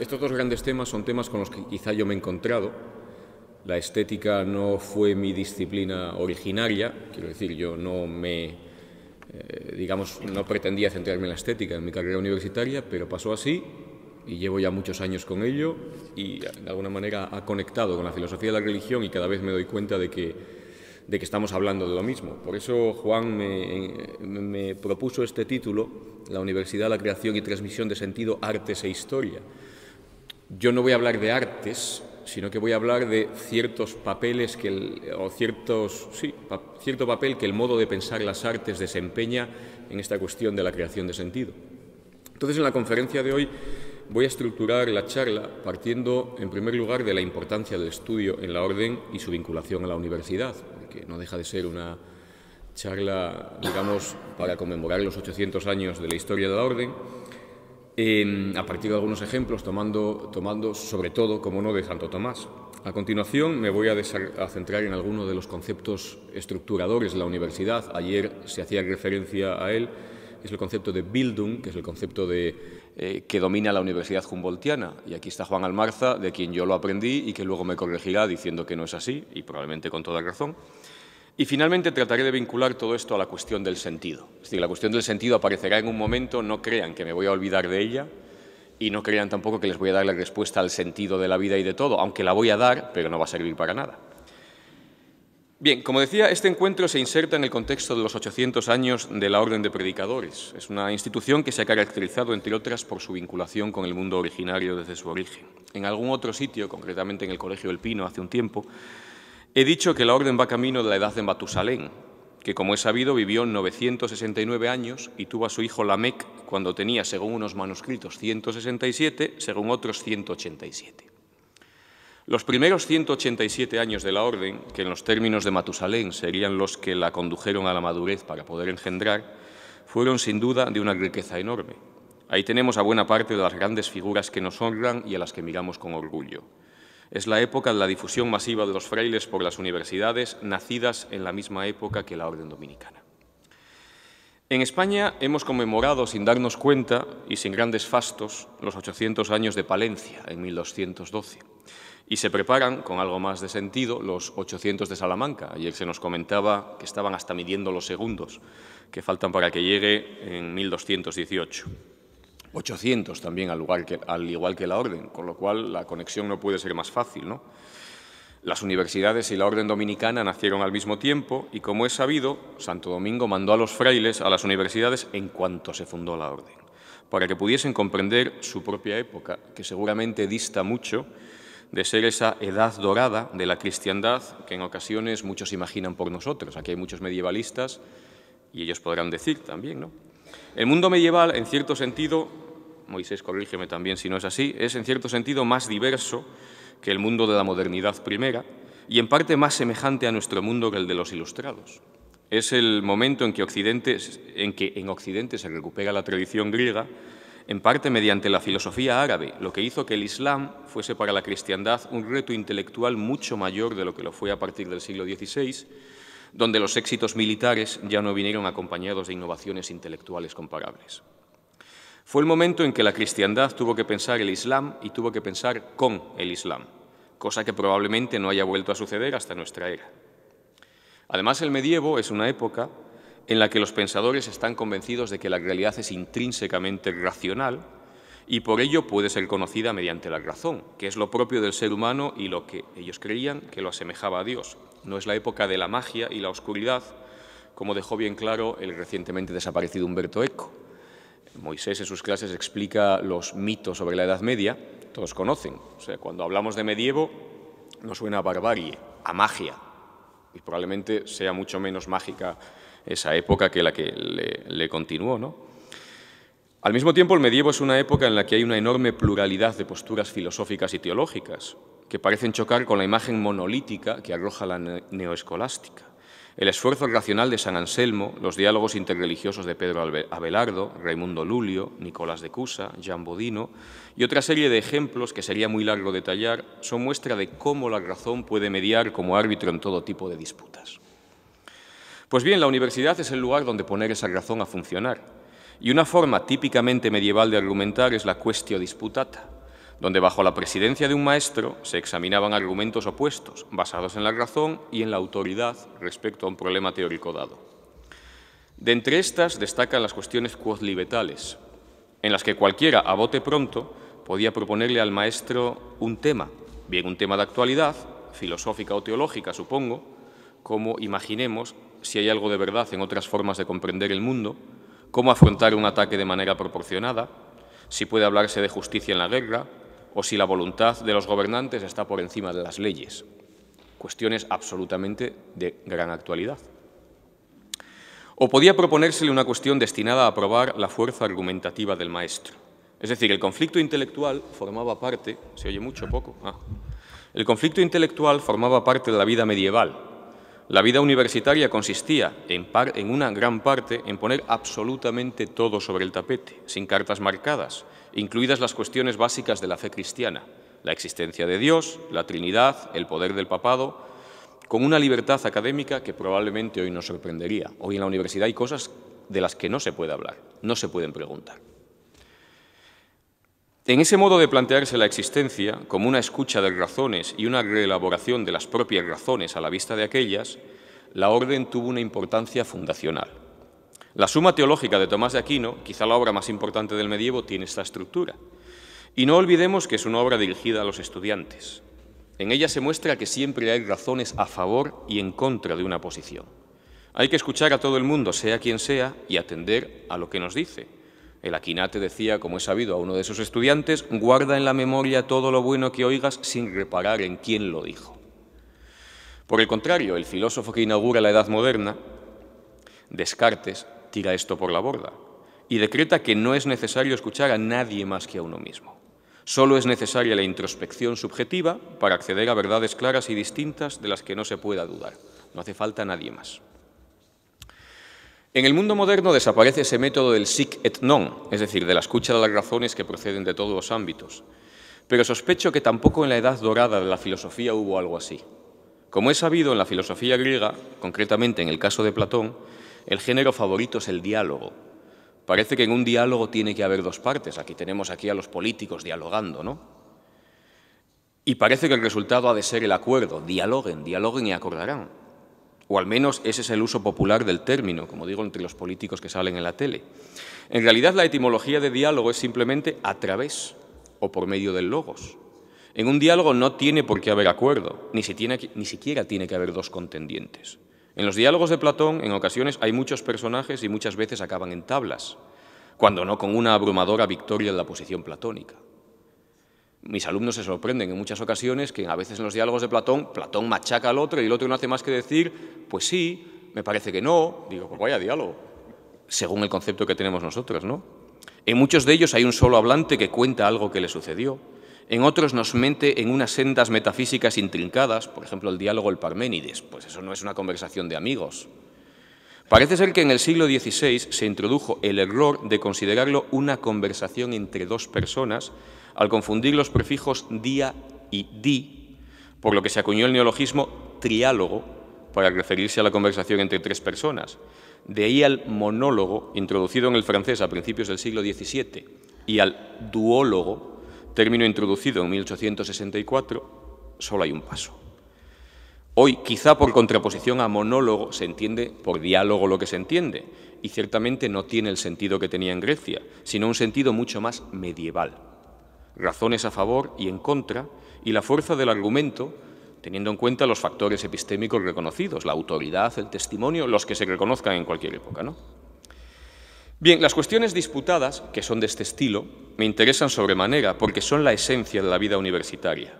Estos dos grandes temas son temas con los que quizá yo me he encontrado. La estética no fue mi disciplina originaria, quiero decir, yo no me, eh, digamos, no pretendía centrarme en la estética en mi carrera universitaria, pero pasó así y llevo ya muchos años con ello y de alguna manera ha conectado con la filosofía de la religión y cada vez me doy cuenta de que, estamos hablando de lo mismo. Por eso Juan me, eh, me propuso este título, La Universidad, la Creación y Transmisión de Sentido, Artes e Historia yo no voy a hablar de artes, sino que voy a hablar de ciertos papeles que el, o ciertos, sí, cierto papel que el modo de pensar las artes desempeña en esta cuestión de la creación de sentido. Entonces, en la conferencia de hoy voy a estructurar la charla partiendo, en primer lugar, de la importancia del estudio en la orden y su vinculación a la universidad, que no deja de ser una charla, digamos, para conmemorar los 800 años de la historia de la orden Em, a partir de algunos ejemplos, tomando, sobre todo, como no, de Santo Tomás. A continuación me voy a, centrar en alguno de los conceptos estructuradores de la universidad. Ayer se hacía referencia a él. Es el concepto de Bildung, que es el concepto eh, que domina la universidad humboldtiana. Y aquí está Juan Almarza, de quien yo lo aprendí y que luego me corregirá diciendo que no es así, y probablemente con toda razón. Y finalmente trataré de vincular todo esto a la cuestión del sentido. Es decir, la cuestión del sentido aparecerá en un momento, no crean que me voy a olvidar de ella y no crean tampoco que les voy a dar la respuesta al sentido de la vida y de todo, aunque la voy a dar, pero no va a servir para nada. Bien, como decía, este encuentro se inserta en el contexto de los 800 años de la Orden de Predicadores. Es una institución que se ha caracterizado, entre otras, por su vinculación con el mundo originario desde su origen. En algún otro sitio, concretamente en el Colegio del Pino hace un tiempo, He dicho que la orden va camino de la edad de Matusalén, que como he sabido vivió 969 años y tuvo a su hijo Lamec cuando tenía, según unos manuscritos, 167, según otros 187. Los primeros 187 años de la orden, que en los términos de Matusalén serían los que la condujeron a la madurez para poder engendrar, fueron sin duda de una riqueza enorme. Ahí tenemos a buena parte de las grandes figuras que nos honran y a las que miramos con orgullo. Es la época de la difusión masiva de los frailes por las universidades, nacidas en la misma época que la Orden Dominicana. En España hemos conmemorado, sin darnos cuenta y sin grandes fastos, los 800 años de Palencia, en 1212. Y se preparan, con algo más de sentido, los 800 de Salamanca. Ayer se nos comentaba que estaban hasta midiendo los segundos que faltan para que llegue en 1218. 800 también, al, igual que la Orden, con lo cual la conexión no puede ser más fácil. ¿no? Las universidades y la Orden Dominicana nacieron al mismo tiempo y, como es sabido, Santo Domingo mandó a los frailes a las universidades en cuanto se fundó la Orden, para que pudiesen comprender su propia época, que seguramente dista mucho de ser esa edad dorada de la cristiandad que en ocasiones muchos imaginan por nosotros. Aquí hay muchos medievalistas y ellos podrán decir también, ¿no? El mundo medieval, en cierto sentido, Moisés, corrígeme también si no es así, es en cierto sentido más diverso que el mundo de la modernidad primera y en parte más semejante a nuestro mundo que el de los ilustrados. Es el momento en que, Occidente, en, que en Occidente se recupera la tradición griega, en parte mediante la filosofía árabe, lo que hizo que el Islam fuese para la cristiandad un reto intelectual mucho mayor de lo que lo fue a partir del siglo XVI donde los éxitos militares ya no vinieron acompañados de innovaciones intelectuales comparables. Fue el momento en que la cristiandad tuvo que pensar el Islam y tuvo que pensar con el Islam, cosa que probablemente no haya vuelto a suceder hasta nuestra era. Además, el medievo es una época en la que los pensadores están convencidos de que la realidad es intrínsecamente racional y por ello puede ser conocida mediante la razón, que es lo propio del ser humano y lo que ellos creían que lo asemejaba a Dios, no es la época de la magia y la oscuridad, como dejó bien claro el recientemente desaparecido Humberto Eco. Moisés en sus clases explica los mitos sobre la Edad Media, todos conocen. O sea, cuando hablamos de medievo no suena a barbarie, a magia, y probablemente sea mucho menos mágica esa época que la que le, le continuó, ¿no? Al mismo tiempo, el medievo es una época en la que hay una enorme pluralidad de posturas filosóficas y teológicas, que parecen chocar con la imagen monolítica que arroja la neoescolástica. El esfuerzo racional de San Anselmo, los diálogos interreligiosos de Pedro Abelardo, Raimundo Lulio, Nicolás de Cusa, Jean Bodino y otra serie de ejemplos que sería muy largo detallar, son muestra de cómo la razón puede mediar como árbitro en todo tipo de disputas. Pues bien, la universidad es el lugar donde poner esa razón a funcionar, y una forma típicamente medieval de argumentar es la cuestio disputata, donde bajo la presidencia de un maestro se examinaban argumentos opuestos, basados en la razón y en la autoridad respecto a un problema teórico dado. De entre estas destacan las cuestiones quodlibetales, en las que cualquiera, a bote pronto, podía proponerle al maestro un tema, bien un tema de actualidad, filosófica o teológica, supongo, como imaginemos si hay algo de verdad en otras formas de comprender el mundo, cómo afrontar un ataque de manera proporcionada, si puede hablarse de justicia en la guerra o si la voluntad de los gobernantes está por encima de las leyes. Cuestiones absolutamente de gran actualidad. O podía proponérsele una cuestión destinada a probar la fuerza argumentativa del maestro. Es decir, el conflicto intelectual formaba parte, se oye mucho poco, ah. el conflicto intelectual formaba parte de la vida medieval, la vida universitaria consistía, en, una gran parte, en poner absolutamente todo sobre el tapete, sin cartas marcadas, incluidas las cuestiones básicas de la fe cristiana, la existencia de Dios, la Trinidad, el poder del papado, con una libertad académica que probablemente hoy nos sorprendería. Hoy en la universidad hay cosas de las que no se puede hablar, no se pueden preguntar. En ese modo de plantearse la existencia, como una escucha de razones y una reelaboración de las propias razones a la vista de aquellas, la orden tuvo una importancia fundacional. La suma teológica de Tomás de Aquino, quizá la obra más importante del medievo, tiene esta estructura. Y no olvidemos que es una obra dirigida a los estudiantes. En ella se muestra que siempre hay razones a favor y en contra de una posición. Hay que escuchar a todo el mundo, sea quien sea, y atender a lo que nos dice el Aquinate decía, como es sabido, a uno de sus estudiantes, guarda en la memoria todo lo bueno que oigas sin reparar en quién lo dijo. Por el contrario, el filósofo que inaugura la Edad Moderna, Descartes, tira esto por la borda y decreta que no es necesario escuchar a nadie más que a uno mismo. Solo es necesaria la introspección subjetiva para acceder a verdades claras y distintas de las que no se pueda dudar. No hace falta nadie más. En el mundo moderno desaparece ese método del sic et non, es decir, de la escucha de las razones que proceden de todos los ámbitos. Pero sospecho que tampoco en la edad dorada de la filosofía hubo algo así. Como he sabido, en la filosofía griega, concretamente en el caso de Platón, el género favorito es el diálogo. Parece que en un diálogo tiene que haber dos partes. Aquí tenemos aquí a los políticos dialogando, ¿no? Y parece que el resultado ha de ser el acuerdo. Dialoguen, dialoguen y acordarán o al menos ese es el uso popular del término, como digo, entre los políticos que salen en la tele. En realidad la etimología de diálogo es simplemente a través o por medio del logos. En un diálogo no tiene por qué haber acuerdo, ni, siquiera tiene que haber dos contendientes. En los diálogos de Platón, en ocasiones hay muchos personajes y muchas veces acaban en tablas, cuando no con una abrumadora victoria de la posición platónica. Mis alumnos se sorprenden en muchas ocasiones que a veces en los diálogos de Platón, Platón machaca al otro y el otro no hace más que decir, pues sí, me parece que no. Digo, pues vaya diálogo, según el concepto que tenemos nosotros, ¿no? En muchos de ellos hay un solo hablante que cuenta algo que le sucedió. En otros nos mente en unas sendas metafísicas intrincadas, por ejemplo, el diálogo el Parménides. Pues eso no es una conversación de amigos. Parece ser que en el siglo XVI se introdujo el error de considerarlo una conversación entre dos personas al confundir los prefijos día y di, por lo que se acuñó el neologismo triálogo para referirse a la conversación entre tres personas. De ahí al monólogo, introducido en el francés a principios del siglo XVII, y al duólogo, término introducido en 1864, solo hay un paso. Hoy, quizá por contraposición a monólogo, se entiende por diálogo lo que se entiende, y ciertamente no tiene el sentido que tenía en Grecia, sino un sentido mucho más medieval razones a favor y en contra y la fuerza del argumento teniendo en cuenta los factores epistémicos reconocidos, la autoridad, el testimonio, los que se reconozcan en cualquier época. ¿no? Bien, las cuestiones disputadas, que son de este estilo, me interesan sobremanera porque son la esencia de la vida universitaria,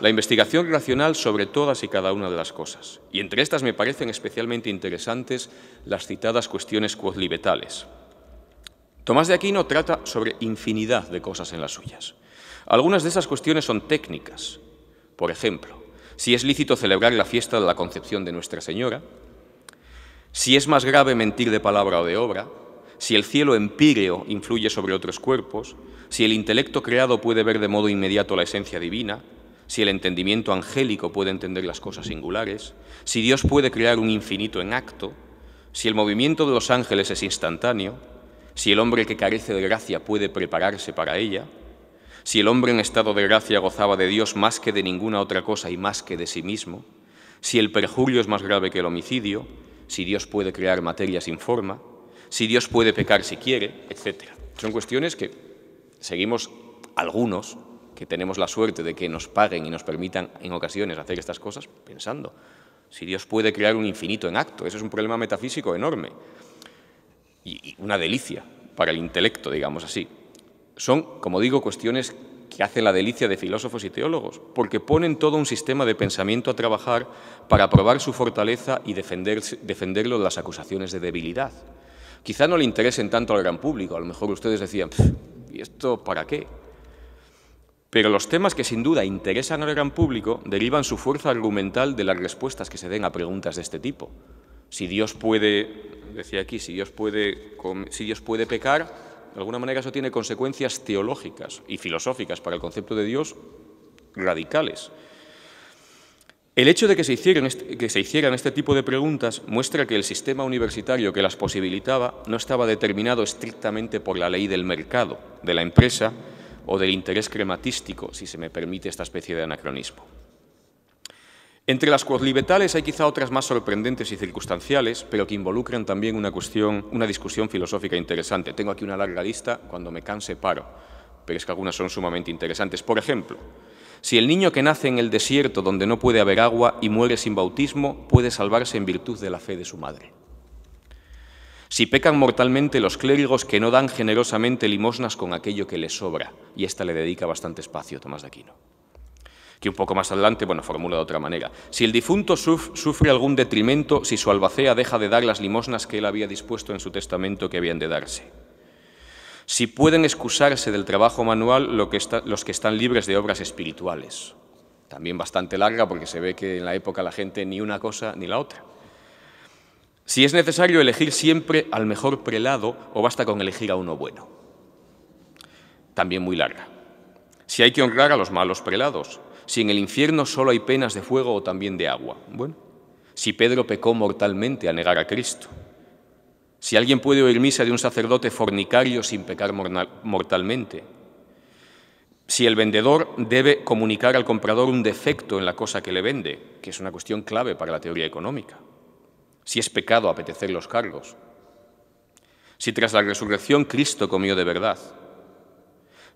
la investigación racional sobre todas y cada una de las cosas. Y entre estas me parecen especialmente interesantes las citadas cuestiones cuodlibetales. Tomás de Aquino trata sobre infinidad de cosas en las suyas. Algunas de esas cuestiones son técnicas. Por ejemplo, si es lícito celebrar la fiesta de la Concepción de Nuestra Señora, si es más grave mentir de palabra o de obra, si el cielo empíreo influye sobre otros cuerpos, si el intelecto creado puede ver de modo inmediato la esencia divina, si el entendimiento angélico puede entender las cosas singulares, si Dios puede crear un infinito en acto, si el movimiento de los ángeles es instantáneo, si el hombre que carece de gracia puede prepararse para ella, si el hombre en estado de gracia gozaba de Dios más que de ninguna otra cosa y más que de sí mismo, si el perjurio es más grave que el homicidio, si Dios puede crear materia sin forma, si Dios puede pecar si quiere, etc. Son cuestiones que seguimos algunos, que tenemos la suerte de que nos paguen y nos permitan en ocasiones hacer estas cosas, pensando, si Dios puede crear un infinito en acto, eso es un problema metafísico enorme y una delicia para el intelecto, digamos así. Son, como digo, cuestiones que hacen la delicia de filósofos y teólogos, porque ponen todo un sistema de pensamiento a trabajar para probar su fortaleza y defenderlo de las acusaciones de debilidad. Quizá no le interesen tanto al gran público, a lo mejor ustedes decían, ¿y esto para qué? Pero los temas que sin duda interesan al gran público derivan su fuerza argumental de las respuestas que se den a preguntas de este tipo. Si Dios puede, decía aquí, si si Dios puede pecar, de alguna manera eso tiene consecuencias teológicas y filosóficas para el concepto de Dios radicales. El hecho de que se, hicieran este, tipo de preguntas muestra que el sistema universitario que las posibilitaba no estaba determinado estrictamente por la ley del mercado, de la empresa o del interés crematístico, si se me permite esta especie de anacronismo. Entre las cuadlibetales hay quizá otras más sorprendentes y circunstanciales, pero que involucran también una, cuestión, una discusión filosófica interesante. Tengo aquí una larga lista, cuando me canse paro, pero es que algunas son sumamente interesantes. Por ejemplo, si el niño que nace en el desierto donde no puede haber agua y muere sin bautismo puede salvarse en virtud de la fe de su madre. Si pecan mortalmente los clérigos que no dan generosamente limosnas con aquello que les sobra, y esta le dedica bastante espacio Tomás de Aquino un poco más adelante, bueno, formula de otra manera. Si el difunto sufre algún detrimento, si su albacea deja de dar las limosnas que él había dispuesto en su testamento que habían de darse. Si pueden excusarse del trabajo manual que los que están libres de obras espirituales. También bastante larga porque se ve que en la época la gente ni una cosa ni la otra. Si es necesario elegir siempre al mejor prelado o basta con elegir a uno bueno. También muy larga. Si hay que honrar a los malos prelados, si en el infierno solo hay penas de fuego o también de agua? Bueno, si Pedro pecó mortalmente al negar a Cristo, si alguien puede oír misa de un sacerdote fornicario sin pecar mortalmente, si el vendedor debe comunicar al comprador un defecto en la cosa que le vende, que es una cuestión clave para la teoría económica, si es pecado apetecer los cargos, si tras la resurrección Cristo comió de verdad,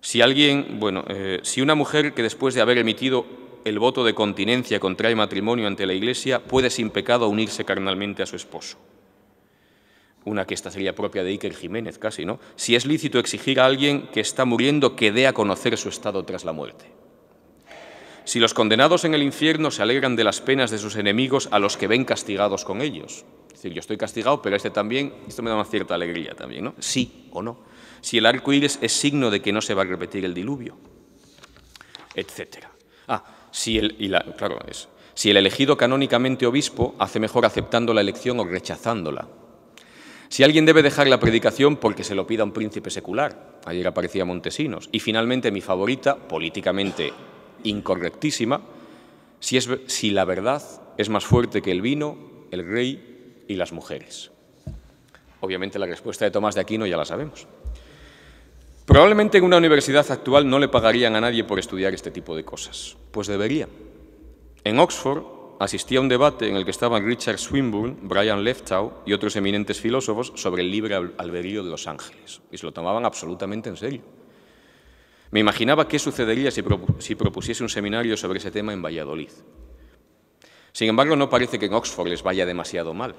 si alguien, bueno, eh, si una mujer que después de haber emitido el voto de continencia contrae matrimonio ante la Iglesia, puede sin pecado unirse carnalmente a su esposo. Una que esta sería propia de Iker Jiménez, casi, ¿no? Si es lícito exigir a alguien que está muriendo que dé a conocer su estado tras la muerte. Si los condenados en el infierno se alegran de las penas de sus enemigos a los que ven castigados con ellos. Es decir, yo estoy castigado, pero este también, esto me da una cierta alegría también, ¿no? Sí o no si el arco iris es signo de que no se va a repetir el diluvio, etc. Ah, si el, claro, si el elegido canónicamente obispo hace mejor aceptando la elección o rechazándola. Si alguien debe dejar la predicación porque se lo pida un príncipe secular, ayer aparecía Montesinos. Y finalmente mi favorita, políticamente incorrectísima, si, es, si la verdad es más fuerte que el vino, el rey y las mujeres. Obviamente la respuesta de Tomás de Aquino ya la sabemos. Probablemente en una universidad actual no le pagarían a nadie por estudiar este tipo de cosas. Pues debería. En Oxford asistía a un debate en el que estaban Richard Swinburne, Brian Leftow y otros eminentes filósofos sobre el libre albedrío de los ángeles. Y se lo tomaban absolutamente en serio. Me imaginaba qué sucedería si, propusiese un seminario sobre ese tema en Valladolid. Sin embargo, no parece que en Oxford les vaya demasiado mal.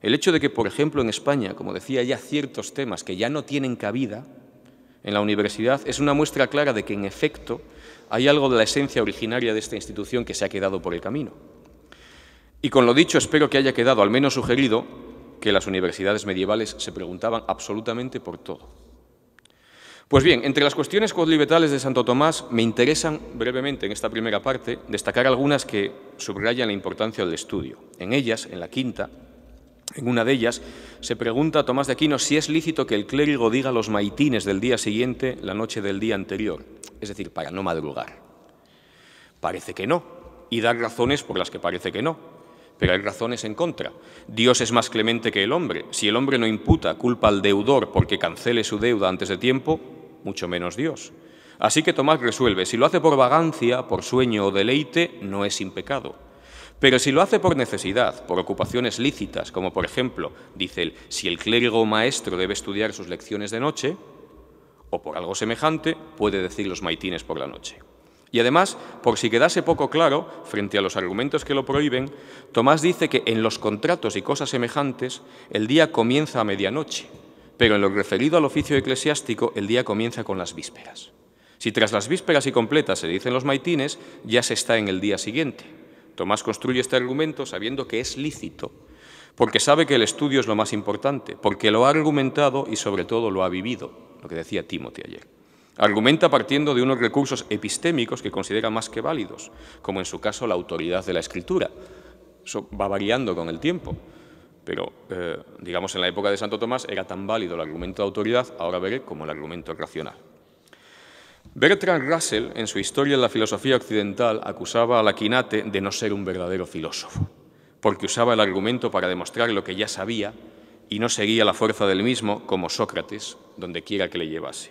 El hecho de que, por ejemplo, en España, como decía, haya ciertos temas que ya no tienen cabida en la universidad es una muestra clara de que, en efecto, hay algo de la esencia originaria de esta institución que se ha quedado por el camino. Y con lo dicho, espero que haya quedado al menos sugerido que las universidades medievales se preguntaban absolutamente por todo. Pues bien, entre las cuestiones cuadriletales de Santo Tomás me interesan brevemente en esta primera parte destacar algunas que subrayan la importancia del estudio. En ellas, en la quinta, en una de ellas se pregunta a Tomás de Aquino si es lícito que el clérigo diga los maitines del día siguiente la noche del día anterior, es decir, para no madrugar. Parece que no, y da razones por las que parece que no, pero hay razones en contra. Dios es más clemente que el hombre. Si el hombre no imputa culpa al deudor porque cancele su deuda antes de tiempo, mucho menos Dios. Así que Tomás resuelve, si lo hace por vagancia, por sueño o deleite, no es sin pecado pero si lo hace por necesidad, por ocupaciones lícitas, como por ejemplo, dice él, si el clérigo o maestro debe estudiar sus lecciones de noche, o por algo semejante, puede decir los maitines por la noche. Y además, por si quedase poco claro, frente a los argumentos que lo prohíben, Tomás dice que en los contratos y cosas semejantes el día comienza a medianoche, pero en lo referido al oficio eclesiástico el día comienza con las vísperas. Si tras las vísperas y completas se dicen los maitines, ya se está en el día siguiente, Tomás construye este argumento sabiendo que es lícito, porque sabe que el estudio es lo más importante, porque lo ha argumentado y sobre todo lo ha vivido, lo que decía Timothy ayer. Argumenta partiendo de unos recursos epistémicos que considera más que válidos, como en su caso la autoridad de la escritura. Eso va variando con el tiempo, pero eh, digamos en la época de Santo Tomás era tan válido el argumento de autoridad, ahora veré como el argumento racional. Bertrand Russell, en su Historia de la Filosofía Occidental, acusaba a Aquinate de no ser un verdadero filósofo, porque usaba el argumento para demostrar lo que ya sabía y no seguía la fuerza del mismo como Sócrates, donde quiera que le llevase,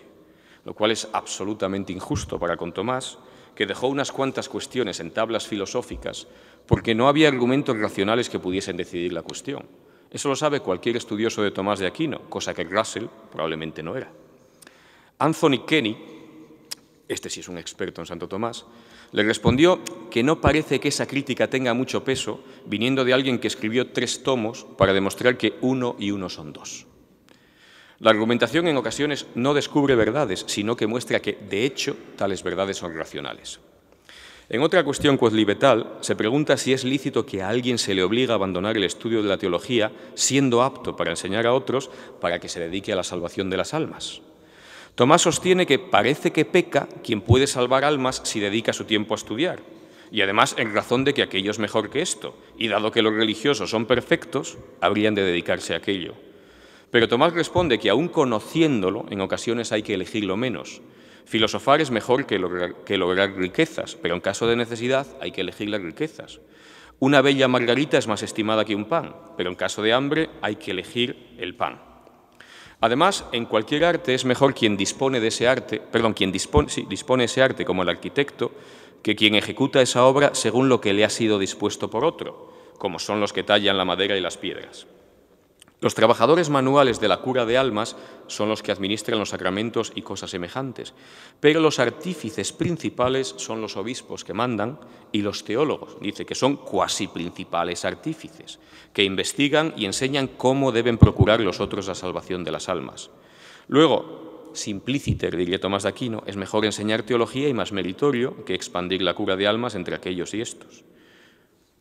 lo cual es absolutamente injusto para con Tomás, que dejó unas cuantas cuestiones en tablas filosóficas porque no había argumentos racionales que pudiesen decidir la cuestión. Eso lo sabe cualquier estudioso de Tomás de Aquino, cosa que Russell probablemente no era. Anthony Kenny, este sí es un experto en Santo Tomás, le respondió que no parece que esa crítica tenga mucho peso viniendo de alguien que escribió tres tomos para demostrar que uno y uno son dos. La argumentación en ocasiones no descubre verdades, sino que muestra que, de hecho, tales verdades son racionales. En otra cuestión cuadlibetal se pregunta si es lícito que a alguien se le obliga a abandonar el estudio de la teología, siendo apto para enseñar a otros, para que se dedique a la salvación de las almas. Tomás sostiene que parece que peca quien puede salvar almas si dedica su tiempo a estudiar, y además en razón de que aquello es mejor que esto, y dado que los religiosos son perfectos, habrían de dedicarse a aquello. Pero Tomás responde que aun conociéndolo, en ocasiones hay que elegir lo menos. Filosofar es mejor que que lograr riquezas, pero en caso de necesidad hay que elegir las riquezas. Una bella margarita es más estimada que un pan, pero en caso de hambre hay que elegir el pan. Además, en cualquier arte es mejor quien dispone de ese arte, perdón, quien dispone, dispone ese arte como el arquitecto, que quien ejecuta esa obra según lo que le ha sido dispuesto por otro, como son los que tallan la madera y las piedras. Los trabajadores manuales de la cura de almas son los que administran los sacramentos y cosas semejantes, pero los artífices principales son los obispos que mandan y los teólogos, dice que son cuasi principales artífices, que investigan y enseñan cómo deben procurar los otros la salvación de las almas. Luego, simpliciter, diría Tomás de Aquino, es mejor enseñar teología y más meritorio que expandir la cura de almas entre aquellos y estos.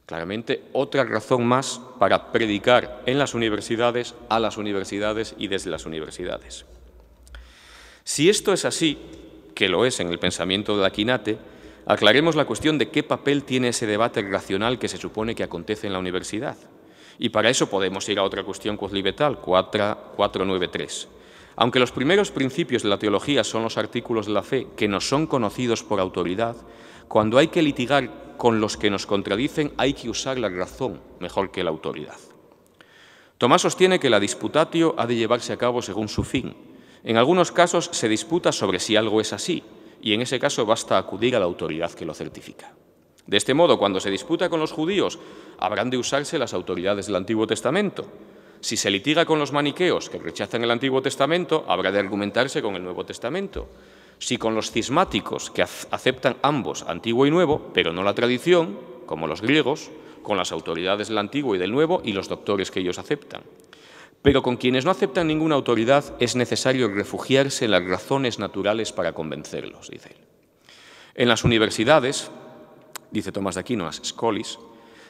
Claramente, otra razón más para predicar en las universidades, a las universidades y desde las universidades. Si esto es así, que lo es en el pensamiento de Aquinate, aclaremos la cuestión de qué papel tiene ese debate racional que se supone que acontece en la universidad. Y para eso podemos ir a otra cuestión coslibetal, 493. Aunque los primeros principios de la teología son los artículos de la fe que nos son conocidos por autoridad, cuando hay que litigar con los que nos contradicen, hay que usar la razón mejor que la autoridad. Tomás sostiene que la disputatio ha de llevarse a cabo según su fin. En algunos casos se disputa sobre si algo es así, y en ese caso basta acudir a la autoridad que lo certifica. De este modo, cuando se disputa con los judíos, habrán de usarse las autoridades del Antiguo Testamento. Si se litiga con los maniqueos que rechazan el Antiguo Testamento, habrá de argumentarse con el Nuevo Testamento. Si con los cismáticos, que aceptan ambos, antiguo y nuevo, pero no la tradición, como los griegos, con las autoridades del antiguo y del nuevo y los doctores que ellos aceptan. Pero con quienes no aceptan ninguna autoridad es necesario refugiarse en las razones naturales para convencerlos, dice él. En las universidades, dice Tomás de Aquino, las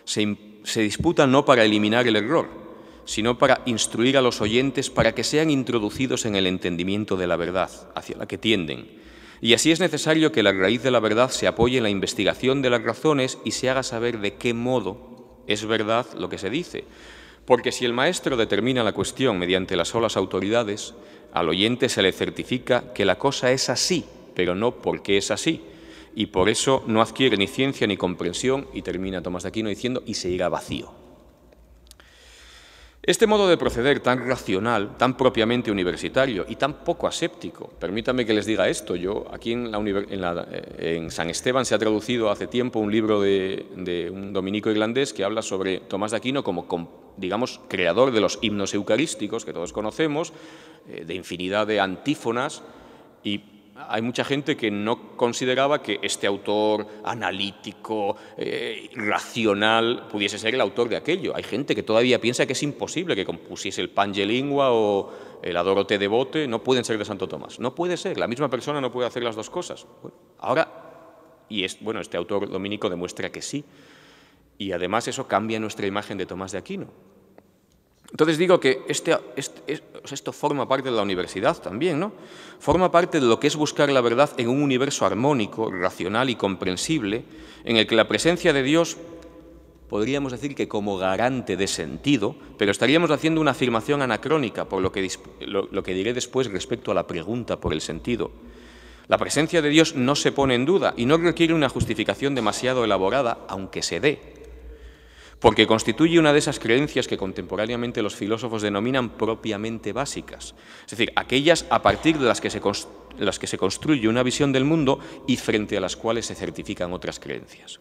se, se disputa no para eliminar el error, sino para instruir a los oyentes para que sean introducidos en el entendimiento de la verdad, hacia la que tienden. Y así es necesario que la raíz de la verdad se apoye en la investigación de las razones y se haga saber de qué modo es verdad lo que se dice. Porque si el maestro determina la cuestión mediante las solas autoridades, al oyente se le certifica que la cosa es así, pero no porque es así. Y por eso no adquiere ni ciencia ni comprensión y termina Tomás de Aquino diciendo y se irá vacío. Este modo de proceder tan racional, tan propiamente universitario y tan poco aséptico, permítame que les diga esto, yo aquí en, la en, eh, en San Esteban se ha traducido hace tiempo un libro de, de, un dominico irlandés que habla sobre Tomás de Aquino como, digamos, creador de los himnos eucarísticos que todos conocemos, eh, de infinidad de antífonas y hay mucha gente que no consideraba que este autor analítico, eh, racional, pudiese ser el autor de aquello. Hay gente que todavía piensa que es imposible que compusiese el Lingua o el Adorote Devote, no pueden ser de Santo Tomás. No puede ser, la misma persona no puede hacer las dos cosas. ahora, y es, bueno, este autor dominico demuestra que sí. Y además eso cambia nuestra imagen de Tomás de Aquino entonces digo que este, este, esto forma parte de la universidad también, ¿no? Forma parte de lo que es buscar la verdad en un universo armónico, racional y comprensible, en el que la presencia de Dios podríamos decir que como garante de sentido, pero estaríamos haciendo una afirmación anacrónica por lo que, lo que diré después respecto a la pregunta por el sentido. La presencia de Dios no se pone en duda y no requiere una justificación demasiado elaborada, aunque se dé porque constituye una de esas creencias que contemporáneamente los filósofos denominan propiamente básicas, es decir, aquellas a partir de las que se, construye una visión del mundo y frente a las cuales se certifican otras creencias.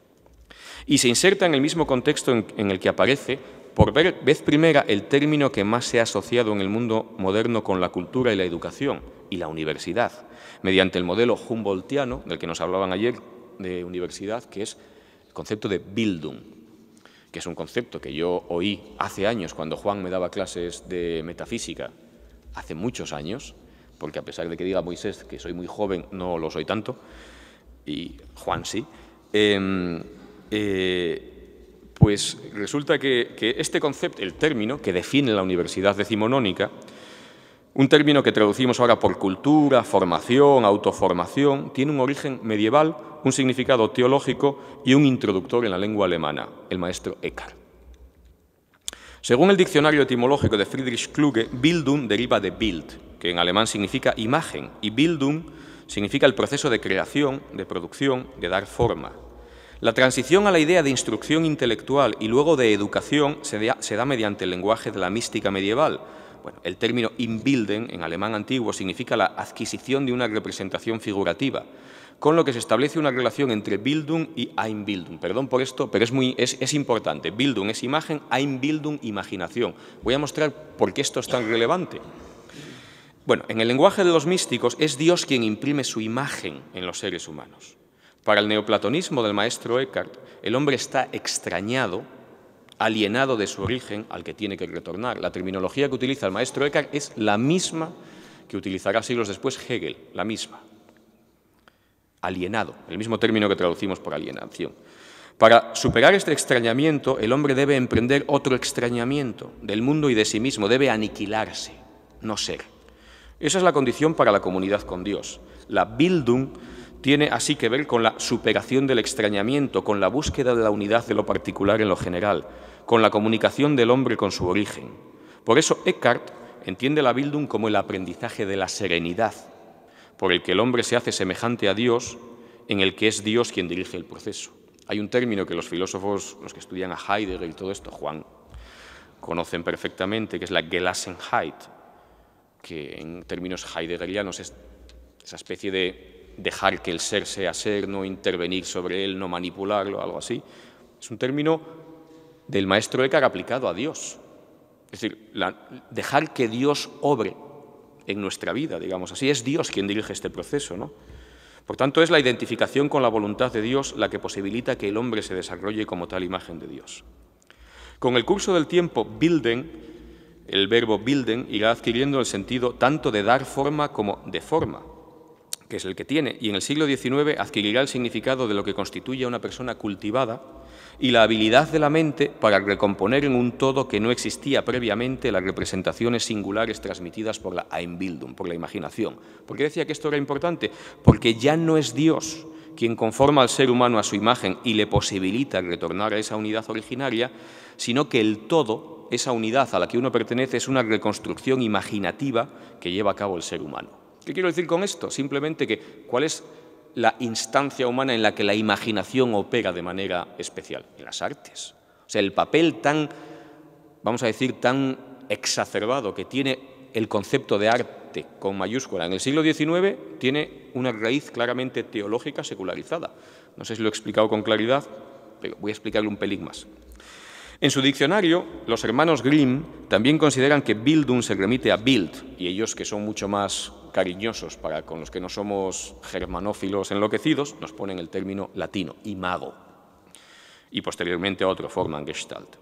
Y se inserta en el mismo contexto en, el que aparece, por vez primera, el término que más se ha asociado en el mundo moderno con la cultura y la educación, y la universidad, mediante el modelo Humboldtiano, del que nos hablaban ayer de universidad, que es el concepto de Bildung, que es un concepto que yo oí hace años cuando Juan me daba clases de metafísica, hace muchos años, porque a pesar de que diga Moisés que soy muy joven, no lo soy tanto, y Juan sí, em, eh, pues resulta que, este concepto, el término que define la Universidad Decimonónica, un término que traducimos ahora por cultura, formación, autoformación, tiene un origen medieval, un significado teológico y un introductor en la lengua alemana, el maestro Eckhart. Según el diccionario etimológico de Friedrich Kluge, Bildung deriva de Bild, que en alemán significa imagen, y Bildung significa el proceso de creación, de producción, de dar forma. La transición a la idea de instrucción intelectual y luego de educación se da mediante el lenguaje de la mística medieval, bueno, el término inbilden en alemán antiguo significa la adquisición de una representación figurativa, con lo que se establece una relación entre Bildung y Einbildung. Perdón por esto, pero es, muy, es, es importante. Bildung es imagen, Einbildung imaginación. Voy a mostrar por qué esto es tan relevante. Bueno, en el lenguaje de los místicos es Dios quien imprime su imagen en los seres humanos. Para el neoplatonismo del maestro Eckhart, el hombre está extrañado alienado de su origen al que tiene que retornar. La terminología que utiliza el maestro Eckhart es la misma que utilizará siglos después Hegel, la misma. Alienado, el mismo término que traducimos por alienación. Para superar este extrañamiento, el hombre debe emprender otro extrañamiento del mundo y de sí mismo, debe aniquilarse, no ser. Esa es la condición para la comunidad con Dios. La Bildung tiene así que ver con la superación del extrañamiento, con la búsqueda de la unidad de lo particular en lo general, con la comunicación del hombre con su origen. Por eso Eckhart entiende la Bildung como el aprendizaje de la serenidad, por el que el hombre se hace semejante a Dios, en el que es Dios quien dirige el proceso. Hay un término que los filósofos, los que estudian a Heidegger y todo esto, Juan, conocen perfectamente, que es la Gelassenheit, que en términos heideggerianos es esa especie de dejar que el ser sea ser, no intervenir sobre él, no manipularlo, algo así. Es un término del maestro Eckhart aplicado a Dios. Es decir, dejar que Dios obre en nuestra vida, digamos así. Es Dios quien dirige este proceso, ¿no? Por tanto, es la identificación con la voluntad de Dios la que posibilita que el hombre se desarrolle como tal imagen de Dios. Con el curso del tiempo, bilden, el verbo bilden, irá adquiriendo el sentido tanto de dar forma como de forma que es el que tiene, y en el siglo XIX adquirirá el significado de lo que constituye una persona cultivada y la habilidad de la mente para recomponer en un todo que no existía previamente las representaciones singulares transmitidas por la Einbildung, por la imaginación. ¿Por qué decía que esto era importante? Porque ya no es Dios quien conforma al ser humano a su imagen y le posibilita retornar a esa unidad originaria, sino que el todo, esa unidad a la que uno pertenece, es una reconstrucción imaginativa que lleva a cabo el ser humano. ¿Qué quiero decir con esto? Simplemente que cuál es la instancia humana en la que la imaginación opera de manera especial, en las artes. O sea, el papel tan, vamos a decir, tan exacerbado que tiene el concepto de arte con mayúscula en el siglo XIX tiene una raíz claramente teológica secularizada. No sé si lo he explicado con claridad, pero voy a explicarle un pelín más. En su diccionario, los hermanos Grimm también consideran que Bildung se remite a Bild, y ellos que son mucho más cariñosos para con los que no somos germanófilos enloquecidos, nos ponen el término latino, imago, y posteriormente otro, Forman-Gestalt.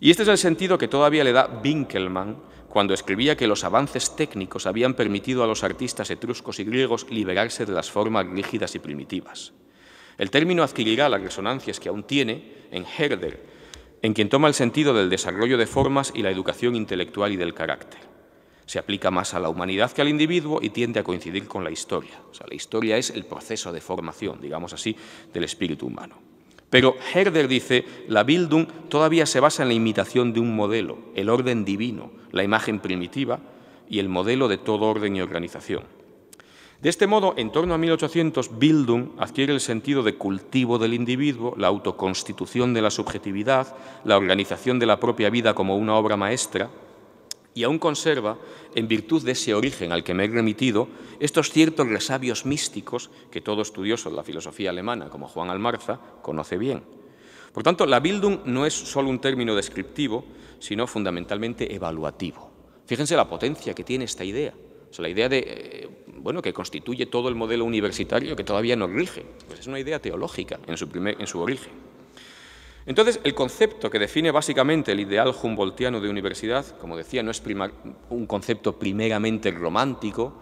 Y este es el sentido que todavía le da Winkelmann cuando escribía que los avances técnicos habían permitido a los artistas etruscos y griegos liberarse de las formas rígidas y primitivas. El término adquirirá las resonancias que aún tiene en Herder, en quien toma el sentido del desarrollo de formas y la educación intelectual y del carácter. Se aplica más a la humanidad que al individuo y tiende a coincidir con la historia. O sea, la historia es el proceso de formación, digamos así, del espíritu humano. Pero Herder dice, la Bildung todavía se basa en la imitación de un modelo, el orden divino, la imagen primitiva y el modelo de todo orden y organización. De este modo, en torno a 1800, Bildung adquiere el sentido de cultivo del individuo, la autoconstitución de la subjetividad, la organización de la propia vida como una obra maestra, y aún conserva, en virtud de ese origen al que me he remitido, estos ciertos resabios místicos que todo estudioso de la filosofía alemana, como Juan Almarza, conoce bien. Por tanto, la Bildung no es solo un término descriptivo, sino fundamentalmente evaluativo. Fíjense la potencia que tiene esta idea. O la idea de eh, bueno, que constituye todo el modelo universitario que todavía no rige. Pues es una idea teológica en su, en su origen. Entonces, el concepto que define básicamente el ideal humboldtiano de universidad, como decía, no es un concepto primeramente romántico,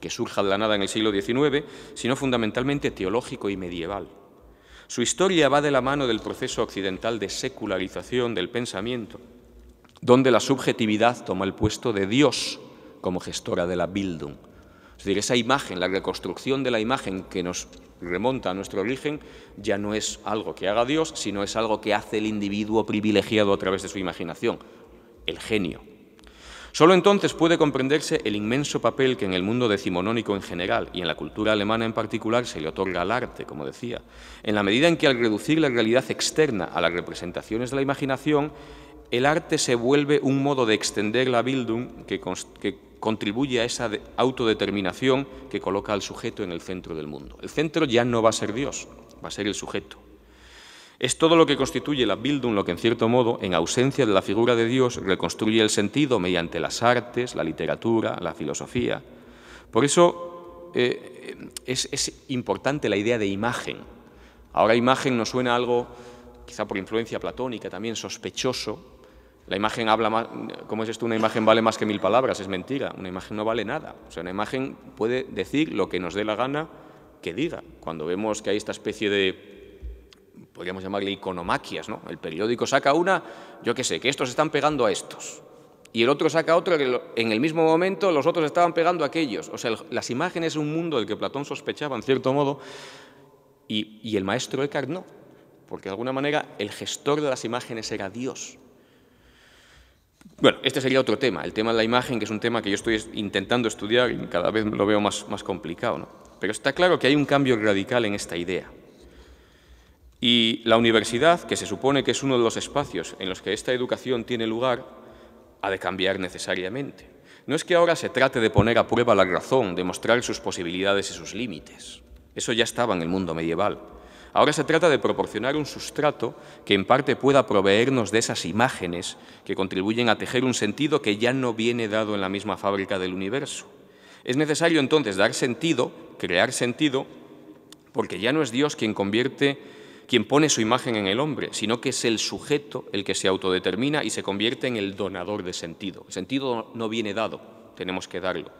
que surja de la nada en el siglo XIX, sino fundamentalmente teológico y medieval. Su historia va de la mano del proceso occidental de secularización del pensamiento, donde la subjetividad toma el puesto de Dios como gestora de la Bildung, es decir, esa imagen, la reconstrucción de la imagen que nos remonta a nuestro origen, ya no es algo que haga Dios, sino es algo que hace el individuo privilegiado a través de su imaginación, el genio. Solo entonces puede comprenderse el inmenso papel que en el mundo decimonónico en general y en la cultura alemana en particular se le otorga al arte, como decía, en la medida en que al reducir la realidad externa a las representaciones de la imaginación, el arte se vuelve un modo de extender la Bildung que, que contribuye a esa autodeterminación que coloca al sujeto en el centro del mundo. El centro ya no va a ser Dios, va a ser el sujeto. Es todo lo que constituye la Bildung lo que, en cierto modo, en ausencia de la figura de Dios, reconstruye el sentido mediante las artes, la literatura, la filosofía. Por eso eh, eh, es, es importante la idea de imagen. Ahora imagen nos suena algo, quizá por influencia platónica, también sospechoso, la imagen habla más, ¿cómo es esto? Una imagen vale más que mil palabras, es mentira, una imagen no vale nada. O sea, una imagen puede decir lo que nos dé la gana que diga. Cuando vemos que hay esta especie de, podríamos llamarle iconomaquias, ¿no? El periódico saca una, yo qué sé, que estos están pegando a estos. Y el otro saca otro, que en el mismo momento los otros estaban pegando a aquellos. O sea, las imágenes es un mundo del que Platón sospechaba, en cierto modo, y, y el maestro Eckhart no. Porque de alguna manera el gestor de las imágenes era Dios. Bueno, este sería otro tema, el tema de la imagen, que es un tema que yo estoy intentando estudiar y cada vez lo veo más, complicado. Pero está claro que hay un cambio radical en esta idea. Y la universidad, que se supone que es uno de los espacios en los que esta educación tiene lugar, ha de cambiar necesariamente. No es que ahora se trate de poner a prueba la razón, de mostrar sus posibilidades y sus límites. Eso ya estaba en el mundo medieval. Ahora se trata de proporcionar un sustrato que en parte pueda proveernos de esas imágenes que contribuyen a tejer un sentido que ya no viene dado en la misma fábrica del universo. Es necesario entonces dar sentido, crear sentido, porque ya no es Dios quien convierte quien pone su imagen en el hombre, sino que es el sujeto el que se autodetermina y se convierte en el donador de sentido. El sentido no viene dado, tenemos que darlo.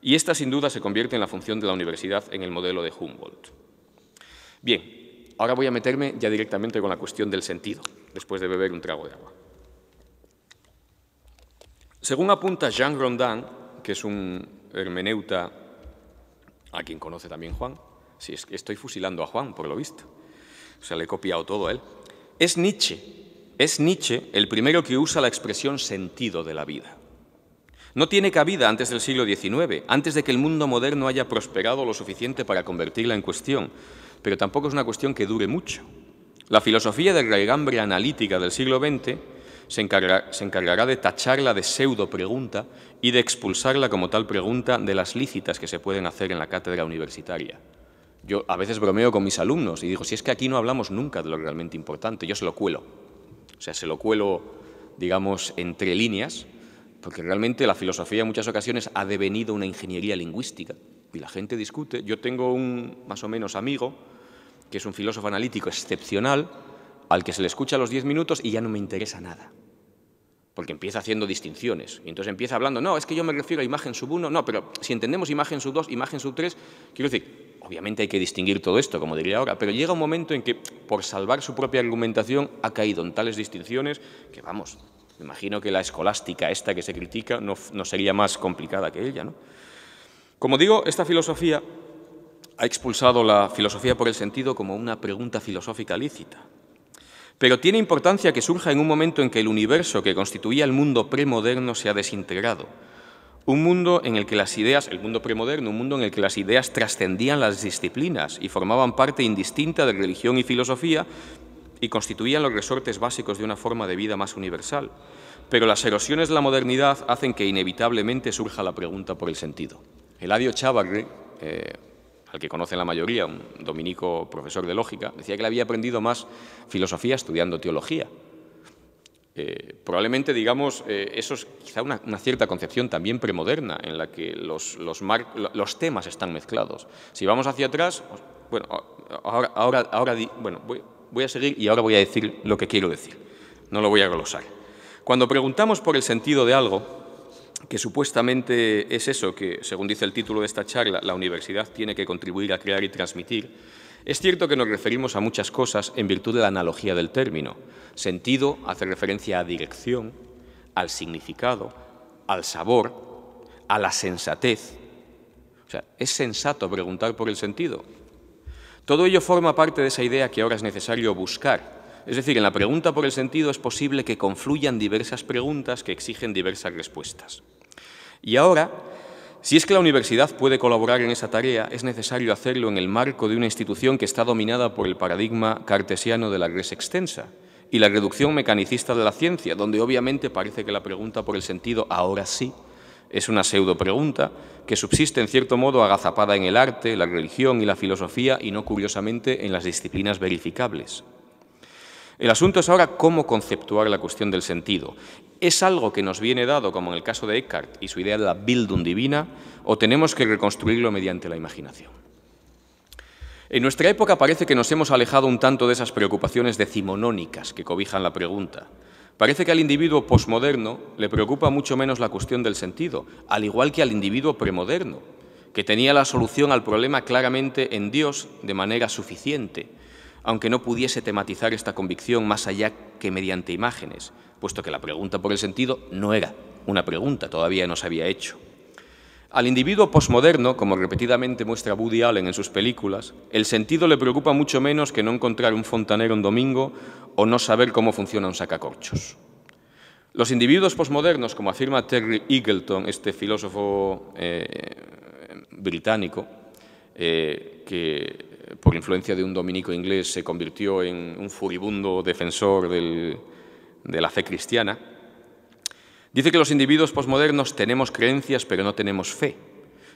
Y esta sin duda se convierte en la función de la universidad en el modelo de Humboldt. Bien, ahora voy a meterme ya directamente con la cuestión del sentido, después de beber un trago de agua. Según apunta Jean Rondin, que es un hermeneuta a quien conoce también Juan, si estoy fusilando a Juan, por lo visto, o sea, le he copiado todo a él, es Nietzsche, es Nietzsche el primero que usa la expresión sentido de la vida. No tiene cabida antes del siglo XIX, antes de que el mundo moderno haya prosperado lo suficiente para convertirla en cuestión pero tampoco es una cuestión que dure mucho. La filosofía de raigambre analítica del siglo XX se, se encargará de tacharla de pseudo pregunta y de expulsarla como tal pregunta de las lícitas que se pueden hacer en la cátedra universitaria. Yo a veces bromeo con mis alumnos y digo, si es que aquí no hablamos nunca de lo realmente importante, yo se lo cuelo. O sea, se lo cuelo, digamos, entre líneas, porque realmente la filosofía en muchas ocasiones ha devenido una ingeniería lingüística y la gente discute. Yo tengo un más o menos amigo, que es un filósofo analítico excepcional, al que se le escucha los diez minutos y ya no me interesa nada. Porque empieza haciendo distinciones. Y entonces empieza hablando, no, es que yo me refiero a imagen sub 1, no, pero si entendemos imagen sub 2, imagen sub 3, quiero decir, obviamente hay que distinguir todo esto, como diría ahora, pero llega un momento en que, por salvar su propia argumentación, ha caído en tales distinciones que, vamos, me imagino que la escolástica esta que se critica no, no sería más complicada que ella, ¿no? Como digo, esta filosofía ha expulsado la filosofía por el sentido como una pregunta filosófica lícita. Pero tiene importancia que surja en un momento en que el universo que constituía el mundo premoderno se ha desintegrado. Un mundo en el que las ideas, el mundo premoderno, un mundo en el que las ideas trascendían las disciplinas y formaban parte indistinta de religión y filosofía y constituían los resortes básicos de una forma de vida más universal. Pero las erosiones de la modernidad hacen que inevitablemente surja la pregunta por el sentido. Eladio Chávarri, eh, al que conocen la mayoría, un dominico profesor de lógica, decía que le había aprendido más filosofía estudiando teología. Eh, probablemente, digamos, eh, eso es quizá una, cierta concepción también premoderna en la que los, los, temas están mezclados. Si vamos hacia atrás, bueno, ahora, ahora, bueno, voy, voy a seguir y ahora voy a decir lo que quiero decir. No lo voy a glosar. Cuando preguntamos por el sentido de algo, que supuestamente es eso, que según dice el título de esta charla, la universidad tiene que contribuir a crear y transmitir, es cierto que nos referimos a muchas cosas en virtud de la analogía del término. Sentido hace referencia a dirección, al significado, al sabor, a la sensatez. O sea, es sensato preguntar por el sentido. Todo ello forma parte de esa idea que ahora es necesario buscar es decir, en la pregunta por el sentido es posible que confluyan diversas preguntas que exigen diversas respuestas. Y ahora, si es que la universidad puede colaborar en esa tarea, es necesario hacerlo en el marco de una institución que está dominada por el paradigma cartesiano de la res extensa y la reducción mecanicista de la ciencia, donde obviamente parece que la pregunta por el sentido ahora sí es una pseudo pregunta que subsiste en cierto modo agazapada en el arte, la religión y la filosofía y no curiosamente en las disciplinas verificables. El asunto es ahora cómo conceptuar la cuestión del sentido. ¿Es algo que nos viene dado, como en el caso de Eckhart y su idea de la Bildung divina, o tenemos que reconstruirlo mediante la imaginación? En nuestra época parece que nos hemos alejado un tanto de esas preocupaciones decimonónicas que cobijan la pregunta. Parece que al individuo posmoderno le preocupa mucho menos la cuestión del sentido, al igual que al individuo premoderno, que tenía la solución al problema claramente en Dios de manera suficiente aunque no pudiese tematizar esta convicción más allá que mediante imágenes, puesto que la pregunta por el sentido no era una pregunta, todavía no se había hecho. Al individuo posmoderno, como repetidamente muestra Woody Allen en sus películas, el sentido le preocupa mucho menos que no encontrar un fontanero un domingo o no saber cómo funciona un sacacorchos. Los individuos posmodernos, como afirma Terry Eagleton, este filósofo eh, británico, eh, que por influencia de un dominico inglés, se convirtió en un furibundo defensor de la fe cristiana, dice que los individuos posmodernos tenemos creencias pero no tenemos fe.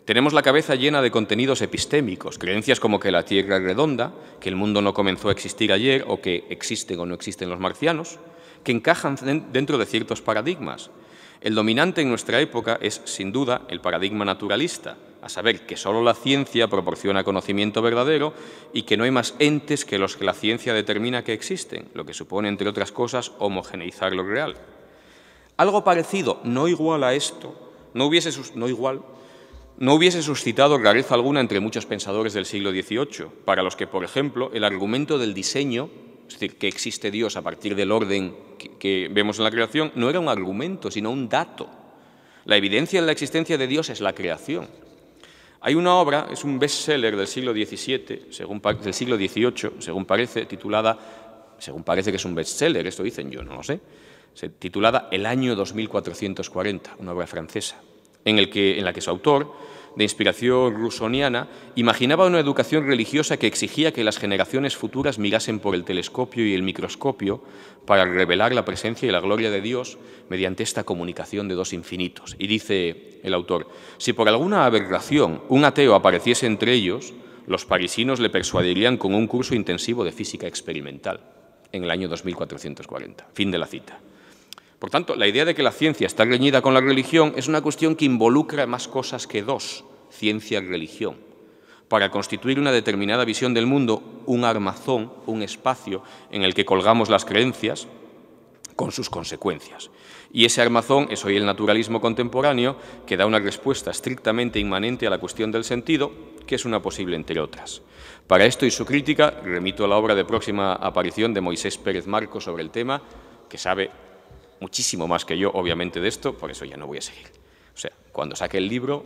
Tenemos la cabeza llena de contenidos epistémicos, creencias como que la Tierra es redonda, que el mundo no comenzó a existir ayer o que existen o no existen los marcianos, que encajan dentro de ciertos paradigmas, el dominante en nuestra época es, sin duda, el paradigma naturalista, a saber que solo la ciencia proporciona conocimiento verdadero y que no hay más entes que los que la ciencia determina que existen, lo que supone, entre otras cosas, homogeneizar lo real. Algo parecido, no igual a esto, no hubiese, no igual, no hubiese suscitado rareza alguna entre muchos pensadores del siglo XVIII, para los que, por ejemplo, el argumento del diseño es decir, que existe Dios a partir del orden que, vemos en la creación, no era un argumento, sino un dato. La evidencia de la existencia de Dios es la creación. Hay una obra, es un bestseller del siglo XVII, según, del siglo XVIII, según parece, titulada, según parece que es un bestseller, esto dicen yo, no lo sé, titulada El año 2440, una obra francesa, en la que su autor de inspiración rusoniana, imaginaba una educación religiosa que exigía que las generaciones futuras mirasen por el telescopio y el microscopio para revelar la presencia y la gloria de Dios mediante esta comunicación de dos infinitos. Y dice el autor, si por alguna aberración un ateo apareciese entre ellos, los parisinos le persuadirían con un curso intensivo de física experimental en el año 2440. Fin de la cita. Por tanto, la idea de que la ciencia está reñida con la religión es una cuestión que involucra más cosas que dos, ciencia y religión. Para constituir una determinada visión del mundo, un armazón, un espacio en el que colgamos las creencias con sus consecuencias. Y ese armazón es hoy el naturalismo contemporáneo, que da una respuesta estrictamente inmanente a la cuestión del sentido, que es una posible entre otras. Para esto y su crítica, remito a la obra de próxima aparición de Moisés Pérez Marco sobre el tema, que sabe muchísimo más que yo, obviamente, de esto, por eso ya no voy a seguir. O sea, cuando saque el libro,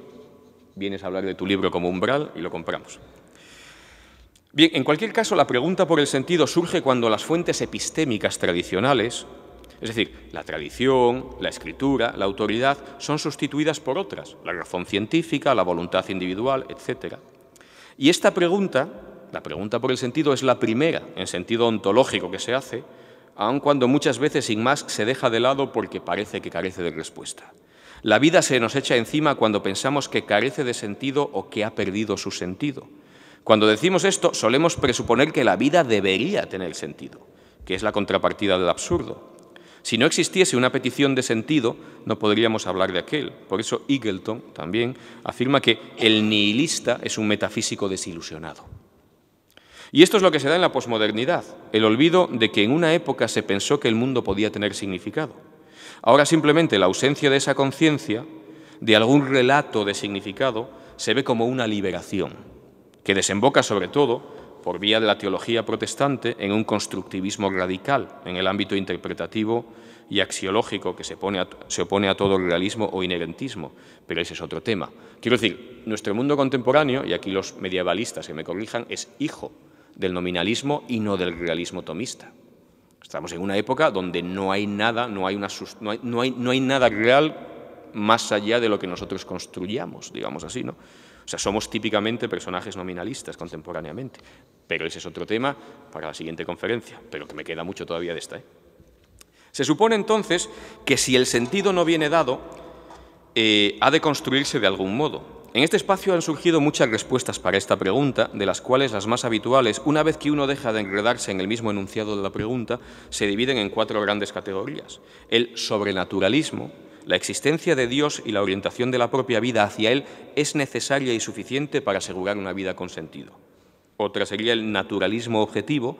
vienes a hablar de tu libro como umbral y lo compramos. Bien, en cualquier caso, la pregunta por el sentido surge cuando las fuentes epistémicas tradicionales, es decir, la tradición, la escritura, la autoridad, son sustituidas por otras, la razón científica, la voluntad individual, etc. Y esta pregunta, la pregunta por el sentido, es la primera, en sentido ontológico, que se hace, aun cuando muchas veces sin más se deja de lado porque parece que carece de respuesta. La vida se nos echa encima cuando pensamos que carece de sentido o que ha perdido su sentido. Cuando decimos esto, solemos presuponer que la vida debería tener sentido, que es la contrapartida del absurdo. Si no existiese una petición de sentido, no podríamos hablar de aquel. Por eso Eagleton también afirma que el nihilista es un metafísico desilusionado. Y esto es lo que se da en la posmodernidad, el olvido de que en una época se pensó que el mundo podía tener significado. Ahora simplemente la ausencia de esa conciencia, de algún relato de significado, se ve como una liberación, que desemboca sobre todo, por vía de la teología protestante, en un constructivismo radical en el ámbito interpretativo y axiológico que se, opone a todo el realismo o inherentismo, pero ese es otro tema. Quiero decir, nuestro mundo contemporáneo, y aquí los medievalistas que me corrijan, es hijo del nominalismo y no del realismo tomista. Estamos en una época donde no hay nada, no hay, una, no hay, no hay, nada real más allá de lo que nosotros construyamos, digamos así, ¿no? O sea, somos típicamente personajes nominalistas contemporáneamente, pero ese es otro tema para la siguiente conferencia, pero que me queda mucho todavía de esta. ¿eh? Se supone entonces que si el sentido no viene dado, eh, ha de construirse de algún modo, en este espacio han surgido muchas respuestas para esta pregunta, de las cuales las más habituales, una vez que uno deja de enredarse en el mismo enunciado de la pregunta, se dividen en cuatro grandes categorías. El sobrenaturalismo, la existencia de Dios y la orientación de la propia vida hacia Él es necesaria y suficiente para asegurar una vida con sentido. Otra sería el naturalismo objetivo,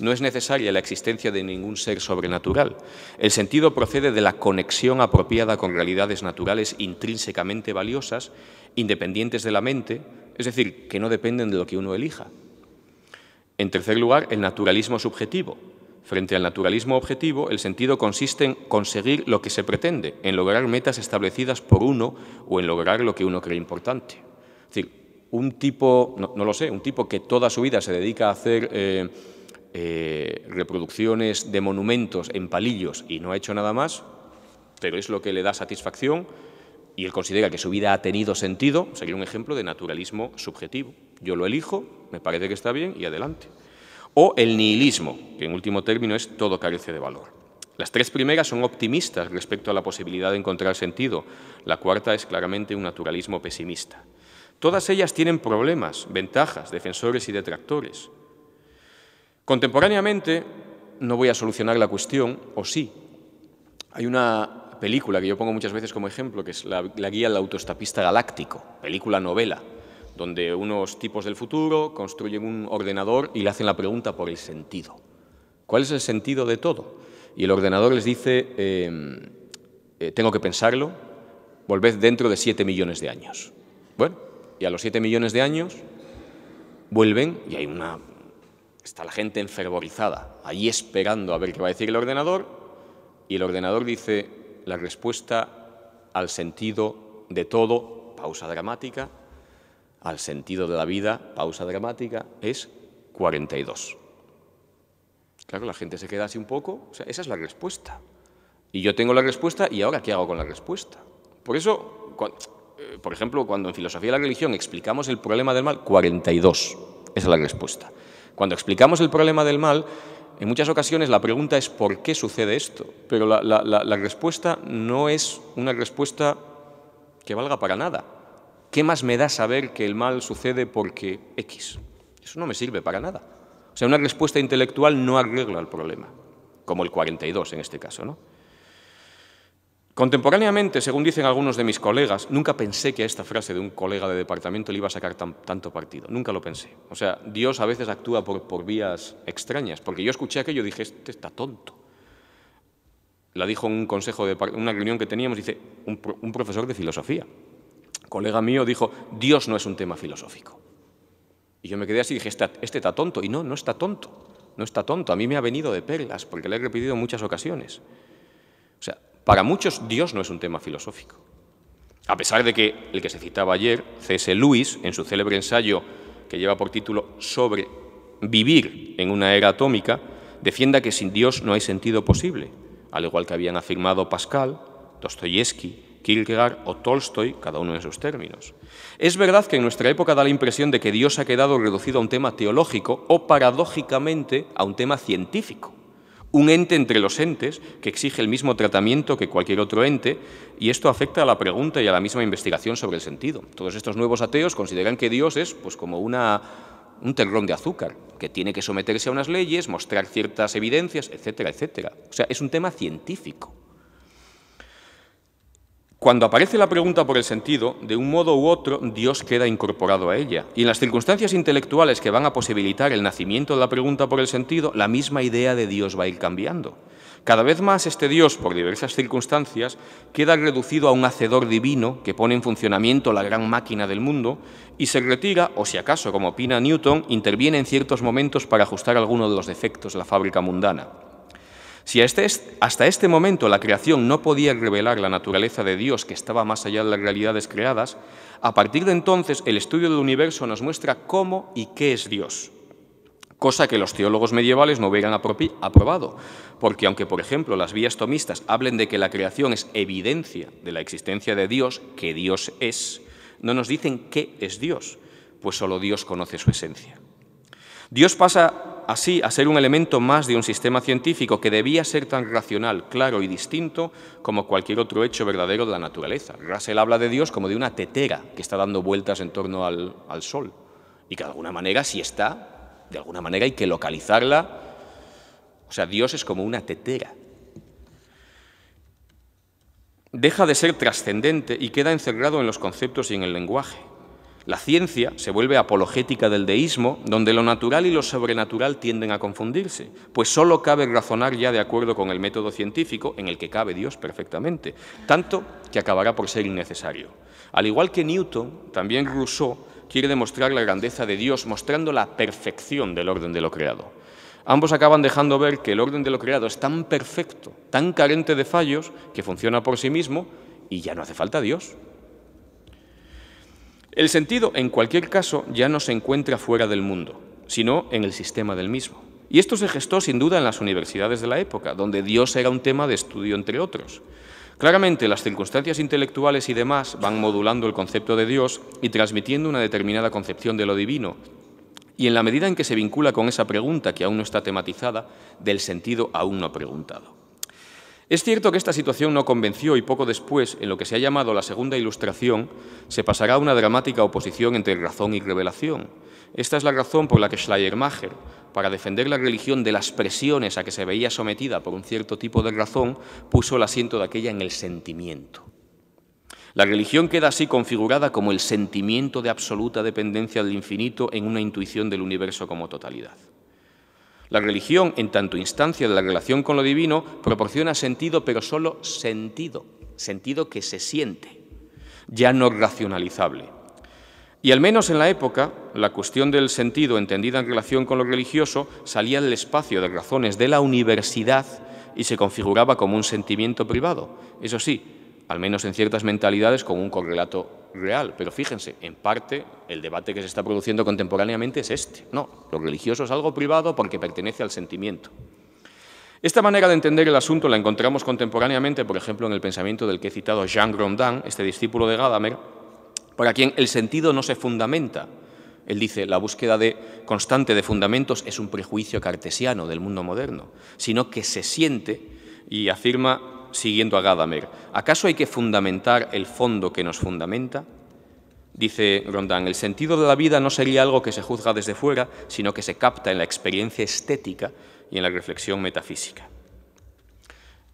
no es necesaria la existencia de ningún ser sobrenatural. El sentido procede de la conexión apropiada con realidades naturales intrínsecamente valiosas, independientes de la mente, es decir, que no dependen de lo que uno elija. En tercer lugar, el naturalismo subjetivo. Frente al naturalismo objetivo, el sentido consiste en conseguir lo que se pretende, en lograr metas establecidas por uno o en lograr lo que uno cree importante. Es decir, un tipo, no, lo sé, un tipo que toda su vida se dedica a hacer... Eh, eh, reproducciones de monumentos en palillos y no ha hecho nada más, pero es lo que le da satisfacción y él considera que su vida ha tenido sentido, sería un ejemplo de naturalismo subjetivo. Yo lo elijo, me parece que está bien y adelante. O el nihilismo, que en último término es todo carece de valor. Las tres primeras son optimistas respecto a la posibilidad de encontrar sentido. La cuarta es claramente un naturalismo pesimista. Todas ellas tienen problemas, ventajas, defensores y detractores. Contemporáneamente, no voy a solucionar la cuestión, o sí, hay una película que yo pongo muchas veces como ejemplo, que es la, guía al autoestapista galáctico, película novela, donde unos tipos del futuro construyen un ordenador y le hacen la pregunta por el sentido. ¿Cuál es el sentido de todo? Y el ordenador les dice, em, eh, tengo que pensarlo, volved dentro de siete millones de años. Bueno, y a los siete millones de años vuelven y hay una Está la gente enfervorizada, ahí esperando a ver qué va a decir el ordenador, y el ordenador dice la respuesta al sentido de todo, pausa dramática, al sentido de la vida, pausa dramática, es 42. Claro, la gente se queda así un poco, esa es la respuesta. Y yo tengo la respuesta, ¿y ahora qué hago con la respuesta? Por eso, eh, por ejemplo, cuando en filosofía de la religión explicamos el problema del mal, 42 es la respuesta. Cuando explicamos el problema del mal, en muchas ocasiones la pregunta es ¿por qué sucede esto? Pero la, respuesta no es una respuesta que valga para nada. ¿Qué más me da saber que el mal sucede porque X? Eso no me sirve para nada. O sea, una respuesta intelectual no arregla el problema, como el 42 en este caso, ¿no? Contemporáneamente, según dicen algunos de mis colegas, nunca pensé que a esta frase de un colega de departamento le iba a sacar tanto partido, nunca lo pensé. O sea, Dios a veces actúa por, vías extrañas, porque yo escuché aquello y dije, este está tonto. La dijo en un consejo de una reunión que teníamos, dice, un, profesor de filosofía. colega mío dijo, Dios no es un tema filosófico. Y yo me quedé así y dije, este, este está tonto. Y no, no está tonto, no está tonto. A mí me ha venido de perlas, porque le he repetido en muchas ocasiones. O sea, para muchos, Dios no es un tema filosófico. A pesar de que el que se citaba ayer, C.S. Lewis, en su célebre ensayo que lleva por título Sobre vivir en una era atómica, defienda que sin Dios no hay sentido posible, al igual que habían afirmado Pascal, Dostoyevsky, Kierkegaard o Tolstoy, cada uno en sus términos. Es verdad que en nuestra época da la impresión de que Dios ha quedado reducido a un tema teológico o paradójicamente a un tema científico un ente entre los entes que exige el mismo tratamiento que cualquier otro ente, y esto afecta a la pregunta y a la misma investigación sobre el sentido. Todos estos nuevos ateos consideran que Dios es pues, como una, un terrón de azúcar, que tiene que someterse a unas leyes, mostrar ciertas evidencias, etcétera, etcétera. O sea, es un tema científico. Cuando aparece la pregunta por el sentido, de un modo u otro Dios queda incorporado a ella, y en las circunstancias intelectuales que van a posibilitar el nacimiento de la pregunta por el sentido, la misma idea de Dios va a ir cambiando. Cada vez más este Dios, por diversas circunstancias, queda reducido a un hacedor divino que pone en funcionamiento la gran máquina del mundo y se retira, o si acaso, como opina Newton, interviene en ciertos momentos para ajustar alguno de los defectos de la fábrica mundana. Si este hasta este, momento la creación no podía revelar la naturaleza de Dios que estaba más allá de las realidades creadas, a partir de entonces el estudio del universo nos muestra cómo y qué es Dios cosa que los teólogos medievales no hubieran aprobado, porque aunque, por ejemplo, las vías tomistas hablen de que la creación es evidencia de la existencia de Dios, que Dios es, no nos dicen qué es Dios, pues solo Dios conoce su esencia. Dios pasa así a ser un elemento más de un sistema científico que debía ser tan racional, claro y distinto como cualquier otro hecho verdadero de la naturaleza. Russell habla de Dios como de una tetera que está dando vueltas en torno al, al Sol y que de alguna manera si está, de alguna manera hay que localizarla. O sea, Dios es como una tetera. Deja de ser trascendente y queda encerrado en los conceptos y en el lenguaje. La ciencia se vuelve apologética del deísmo, donde lo natural y lo sobrenatural tienden a confundirse, pues solo cabe razonar ya de acuerdo con el método científico, en el que cabe Dios perfectamente, tanto que acabará por ser innecesario. Al igual que Newton, también Rousseau quiere demostrar la grandeza de Dios mostrando la perfección del orden de lo creado. Ambos acaban dejando ver que el orden de lo creado es tan perfecto, tan carente de fallos, que funciona por sí mismo y ya no hace falta Dios. El sentido, en cualquier caso, ya no se encuentra fuera del mundo, sino en el sistema del mismo. Y esto se gestó sin duda en las universidades de la época, donde Dios era un tema de estudio entre otros. Claramente las circunstancias intelectuales y demás van modulando el concepto de Dios y transmitiendo una determinada concepción de lo divino. Y en la medida en que se vincula con esa pregunta que aún no está tematizada, del sentido aún no preguntado. Es cierto que esta situación no convenció y poco después, en lo que se ha llamado la segunda ilustración, se pasará una dramática oposición entre razón y revelación. Esta es la razón por la que Schleiermacher, para defender la religión de las presiones a que se veía sometida por un cierto tipo de razón, puso el asiento de aquella en el sentimiento. La religión queda así configurada como el sentimiento de absoluta dependencia del infinito en una intuición del universo como totalidad. La religión, en tanto instancia de la relación con lo divino, proporciona sentido, pero solo sentido, sentido que se siente, ya no racionalizable. Y al menos en la época, la cuestión del sentido entendida en relación con lo religioso salía del espacio de razones de la universidad y se configuraba como un sentimiento privado, eso sí, al menos en ciertas mentalidades con un correlato real. Pero fíjense, en parte el debate que se está produciendo contemporáneamente es este. No, lo religioso es algo privado porque pertenece al sentimiento. Esta manera de entender el asunto la encontramos contemporáneamente, por ejemplo, en el pensamiento del que he citado Jean Grondin, este discípulo de Gadamer, para quien el sentido no se fundamenta. Él dice, la búsqueda de, constante de fundamentos es un prejuicio cartesiano del mundo moderno, sino que se siente y afirma siguiendo a Gadamer. ¿Acaso hay que fundamentar el fondo que nos fundamenta? Dice Rondán, el sentido de la vida no sería algo que se juzga desde fuera, sino que se capta en la experiencia estética y en la reflexión metafísica.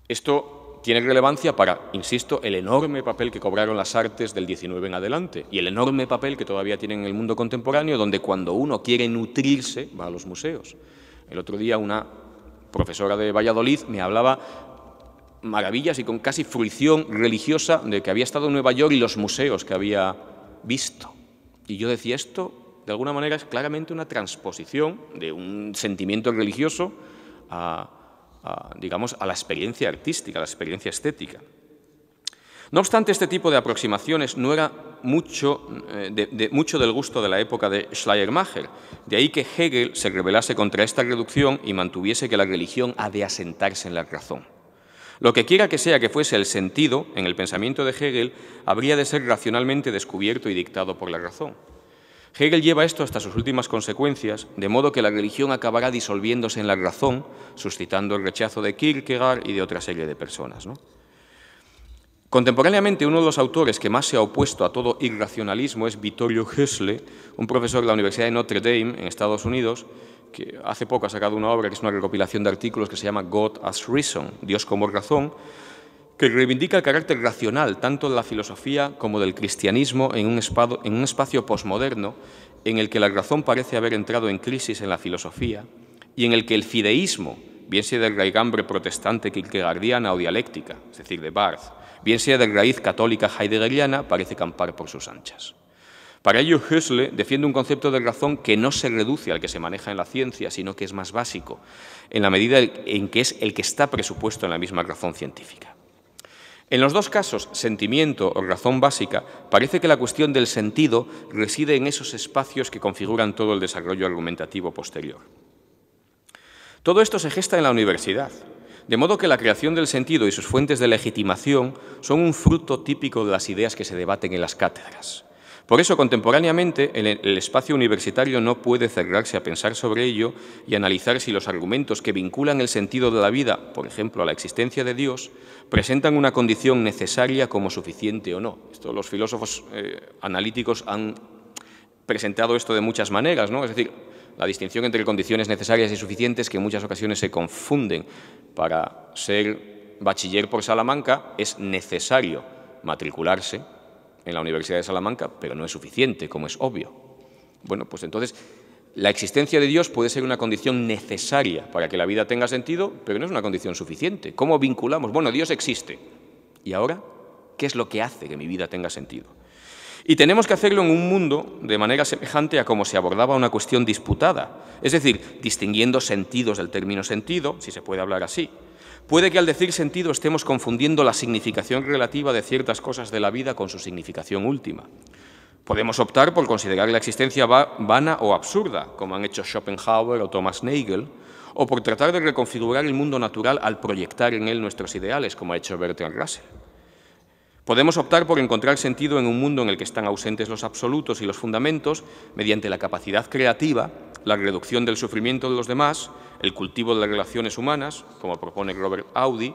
Esto tiene relevancia para, insisto, el enorme papel que cobraron las artes del 19 en adelante y el enorme papel que todavía tienen en el mundo contemporáneo, donde cuando uno quiere nutrirse va a los museos. El otro día una profesora de Valladolid me hablaba maravillas y con casi fruición religiosa de que había estado en Nueva York y los museos que había visto. Y yo decía, esto de alguna manera es claramente una transposición de un sentimiento religioso a, digamos, a la experiencia artística, a la experiencia estética. No obstante, este tipo de aproximaciones no era mucho, eh, de, mucho del gusto de la época de Schleiermacher, de ahí que Hegel se rebelase contra esta reducción y mantuviese que la religión ha de asentarse en la razón. Lo que quiera que sea que fuese el sentido, en el pensamiento de Hegel, habría de ser racionalmente descubierto y dictado por la razón. Hegel lleva esto hasta sus últimas consecuencias, de modo que la religión acabará disolviéndose en la razón, suscitando el rechazo de Kierkegaard y de otra serie de personas. Contemporáneamente, uno de los autores que más se ha opuesto a todo irracionalismo es Vittorio Hösle, un profesor de la Universidad de Notre Dame, en Estados Unidos, que hace poco ha sacado una obra que es una recopilación de artículos que se llama God as Reason, Dios como razón, que reivindica el carácter racional tanto de la filosofía como del cristianismo en un, espacio posmoderno en el que la razón parece haber entrado en crisis en la filosofía y en el que el fideísmo, bien sea del raigambre protestante kierkegaardiana o dialéctica, es decir, de Barth, bien sea de raíz católica heideggeriana, parece campar por sus anchas. Para ello, Hessle defiende un concepto de razón que no se reduce al que se maneja en la ciencia, sino que es más básico, en la medida en que es el que está presupuesto en la misma razón científica. En los dos casos, sentimiento o razón básica, parece que la cuestión del sentido reside en esos espacios que configuran todo el desarrollo argumentativo posterior. Todo esto se gesta en la universidad, de modo que la creación del sentido y sus fuentes de legitimación son un fruto típico de las ideas que se debaten en las cátedras. Por eso, contemporáneamente, el, espacio universitario no puede cerrarse a pensar sobre ello y analizar si los argumentos que vinculan el sentido de la vida, por ejemplo, a la existencia de Dios, presentan una condición necesaria como suficiente o no. Esto los filósofos eh, analíticos han presentado esto de muchas maneras, ¿no? Es decir, la distinción entre condiciones necesarias y suficientes que en muchas ocasiones se confunden. Para ser bachiller por Salamanca es necesario matricularse en la Universidad de Salamanca, pero no es suficiente, como es obvio. Bueno, pues entonces la existencia de Dios puede ser una condición necesaria para que la vida tenga sentido, pero no es una condición suficiente. ¿Cómo vinculamos? Bueno, Dios existe. ¿Y ahora qué es lo que hace que mi vida tenga sentido? Y tenemos que hacerlo en un mundo de manera semejante a como se abordaba una cuestión disputada, es decir, distinguiendo sentidos del término sentido, si se puede hablar así, Puede que al decir sentido estemos confundiendo la significación relativa de ciertas cosas de la vida con su significación última. Podemos optar por considerar la existencia vana o absurda, como han hecho Schopenhauer o Thomas Nagel, o por tratar de reconfigurar el mundo natural al proyectar en él nuestros ideales, como ha hecho Bertrand Russell. Podemos optar por encontrar sentido en un mundo en el que están ausentes los absolutos y los fundamentos mediante la capacidad creativa, la reducción del sufrimiento de los demás, el cultivo de las relaciones humanas, como propone Robert Audi,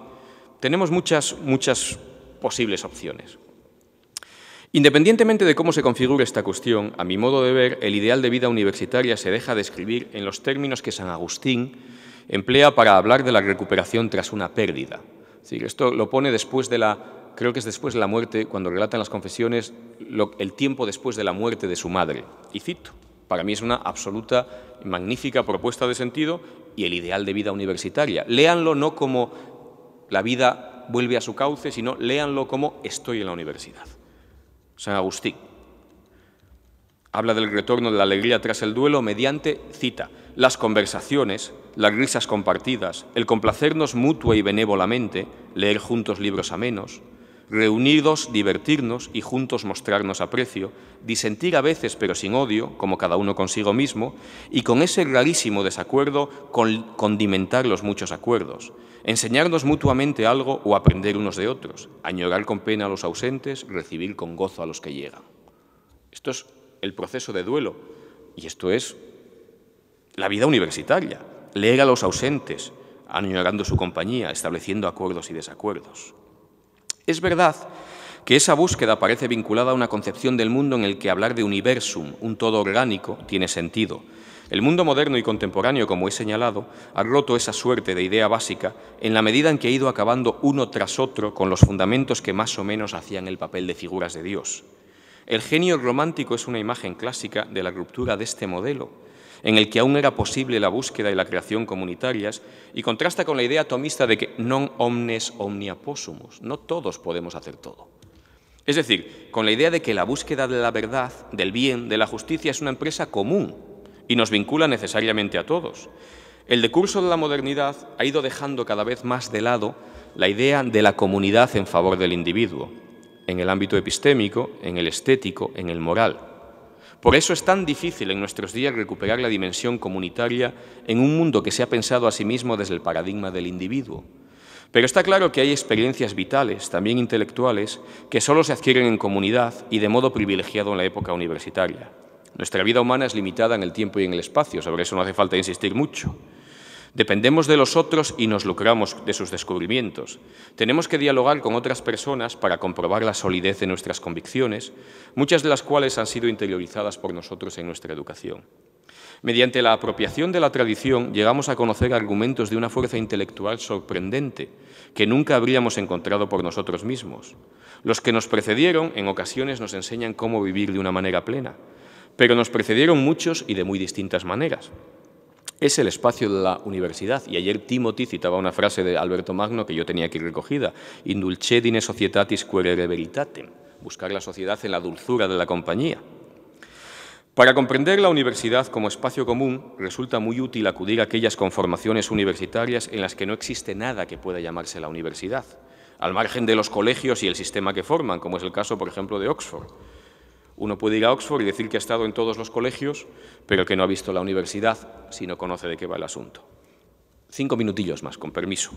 tenemos muchas, muchas posibles opciones. Independientemente de cómo se configure esta cuestión, a mi modo de ver, el ideal de vida universitaria se deja describir en los términos que San Agustín emplea para hablar de la recuperación tras una pérdida. esto lo pone después de la, creo que es después de la muerte, cuando relatan las confesiones, el tiempo después de la muerte de su madre. Y cito, para mí es una absoluta magnífica propuesta de sentido y el ideal de vida universitaria. Léanlo no como la vida vuelve a su cauce, sino léanlo como estoy en la universidad. San Agustín habla del retorno de la alegría tras el duelo mediante, cita, las conversaciones, las risas compartidas, el complacernos mutua y benévolamente, leer juntos libros amenos, reunidos divertirnos y juntos mostrarnos aprecio, disentir a veces pero sin odio, como cada uno consigo mismo, y con ese rarísimo desacuerdo condimentar los muchos acuerdos, enseñarnos mutuamente algo o aprender unos de otros, añorar con pena a los ausentes, recibir con gozo a los que llegan. Esto es el proceso de duelo y esto es la vida universitaria, leer a los ausentes, añorando su compañía, estableciendo acuerdos y desacuerdos. Es verdad que esa búsqueda parece vinculada a una concepción del mundo en el que hablar de universum, un todo orgánico, tiene sentido. El mundo moderno y contemporáneo, como he señalado, ha roto esa suerte de idea básica en la medida en que ha ido acabando uno tras otro con los fundamentos que más o menos hacían el papel de figuras de Dios. El genio romántico es una imagen clásica de la ruptura de este modelo en el que aún era posible la búsqueda y la creación comunitarias, y contrasta con la idea atomista de que non omnes omnia possumus, no todos podemos hacer todo. Es decir, con la idea de que la búsqueda de la verdad, del bien, de la justicia es una empresa común y nos vincula necesariamente a todos. El decurso de la modernidad ha ido dejando cada vez más de lado la idea de la comunidad en favor del individuo, en el ámbito epistémico, en el estético, en el moral. Por eso es tan difícil en nuestros días recuperar la dimensión comunitaria en un mundo que se ha pensado a sí mismo desde el paradigma del individuo. Pero está claro que hay experiencias vitales, también intelectuales, que solo se adquieren en comunidad y de modo privilegiado en la época universitaria. Nuestra vida humana es limitada en el tiempo y en el espacio, sobre eso no hace falta insistir mucho. Dependemos de los otros y nos lucramos de sus descubrimientos. Tenemos que dialogar con otras personas para comprobar la solidez de nuestras convicciones, muchas de las cuales han sido interiorizadas por nosotros en nuestra educación. Mediante la apropiación de la tradición llegamos a conocer argumentos de una fuerza intelectual sorprendente que nunca habríamos encontrado por nosotros mismos. Los que nos precedieron en ocasiones nos enseñan cómo vivir de una manera plena, pero nos precedieron muchos y de muy distintas maneras es el espacio de la universidad. Y ayer Timothy citaba una frase de Alberto Magno que yo tenía aquí recogida, Indulcedine societatis querere veritatem, buscar la sociedad en la dulzura de la compañía. Para comprender la universidad como espacio común, resulta muy útil acudir a aquellas conformaciones universitarias en las que no existe nada que pueda llamarse la universidad, al margen de los colegios y el sistema que forman, como es el caso, por ejemplo, de Oxford uno puede ir a Oxford y decir que ha estado en todos los colegios, pero que no ha visto la universidad si no conoce de qué va el asunto. Cinco minutillos más, con permiso.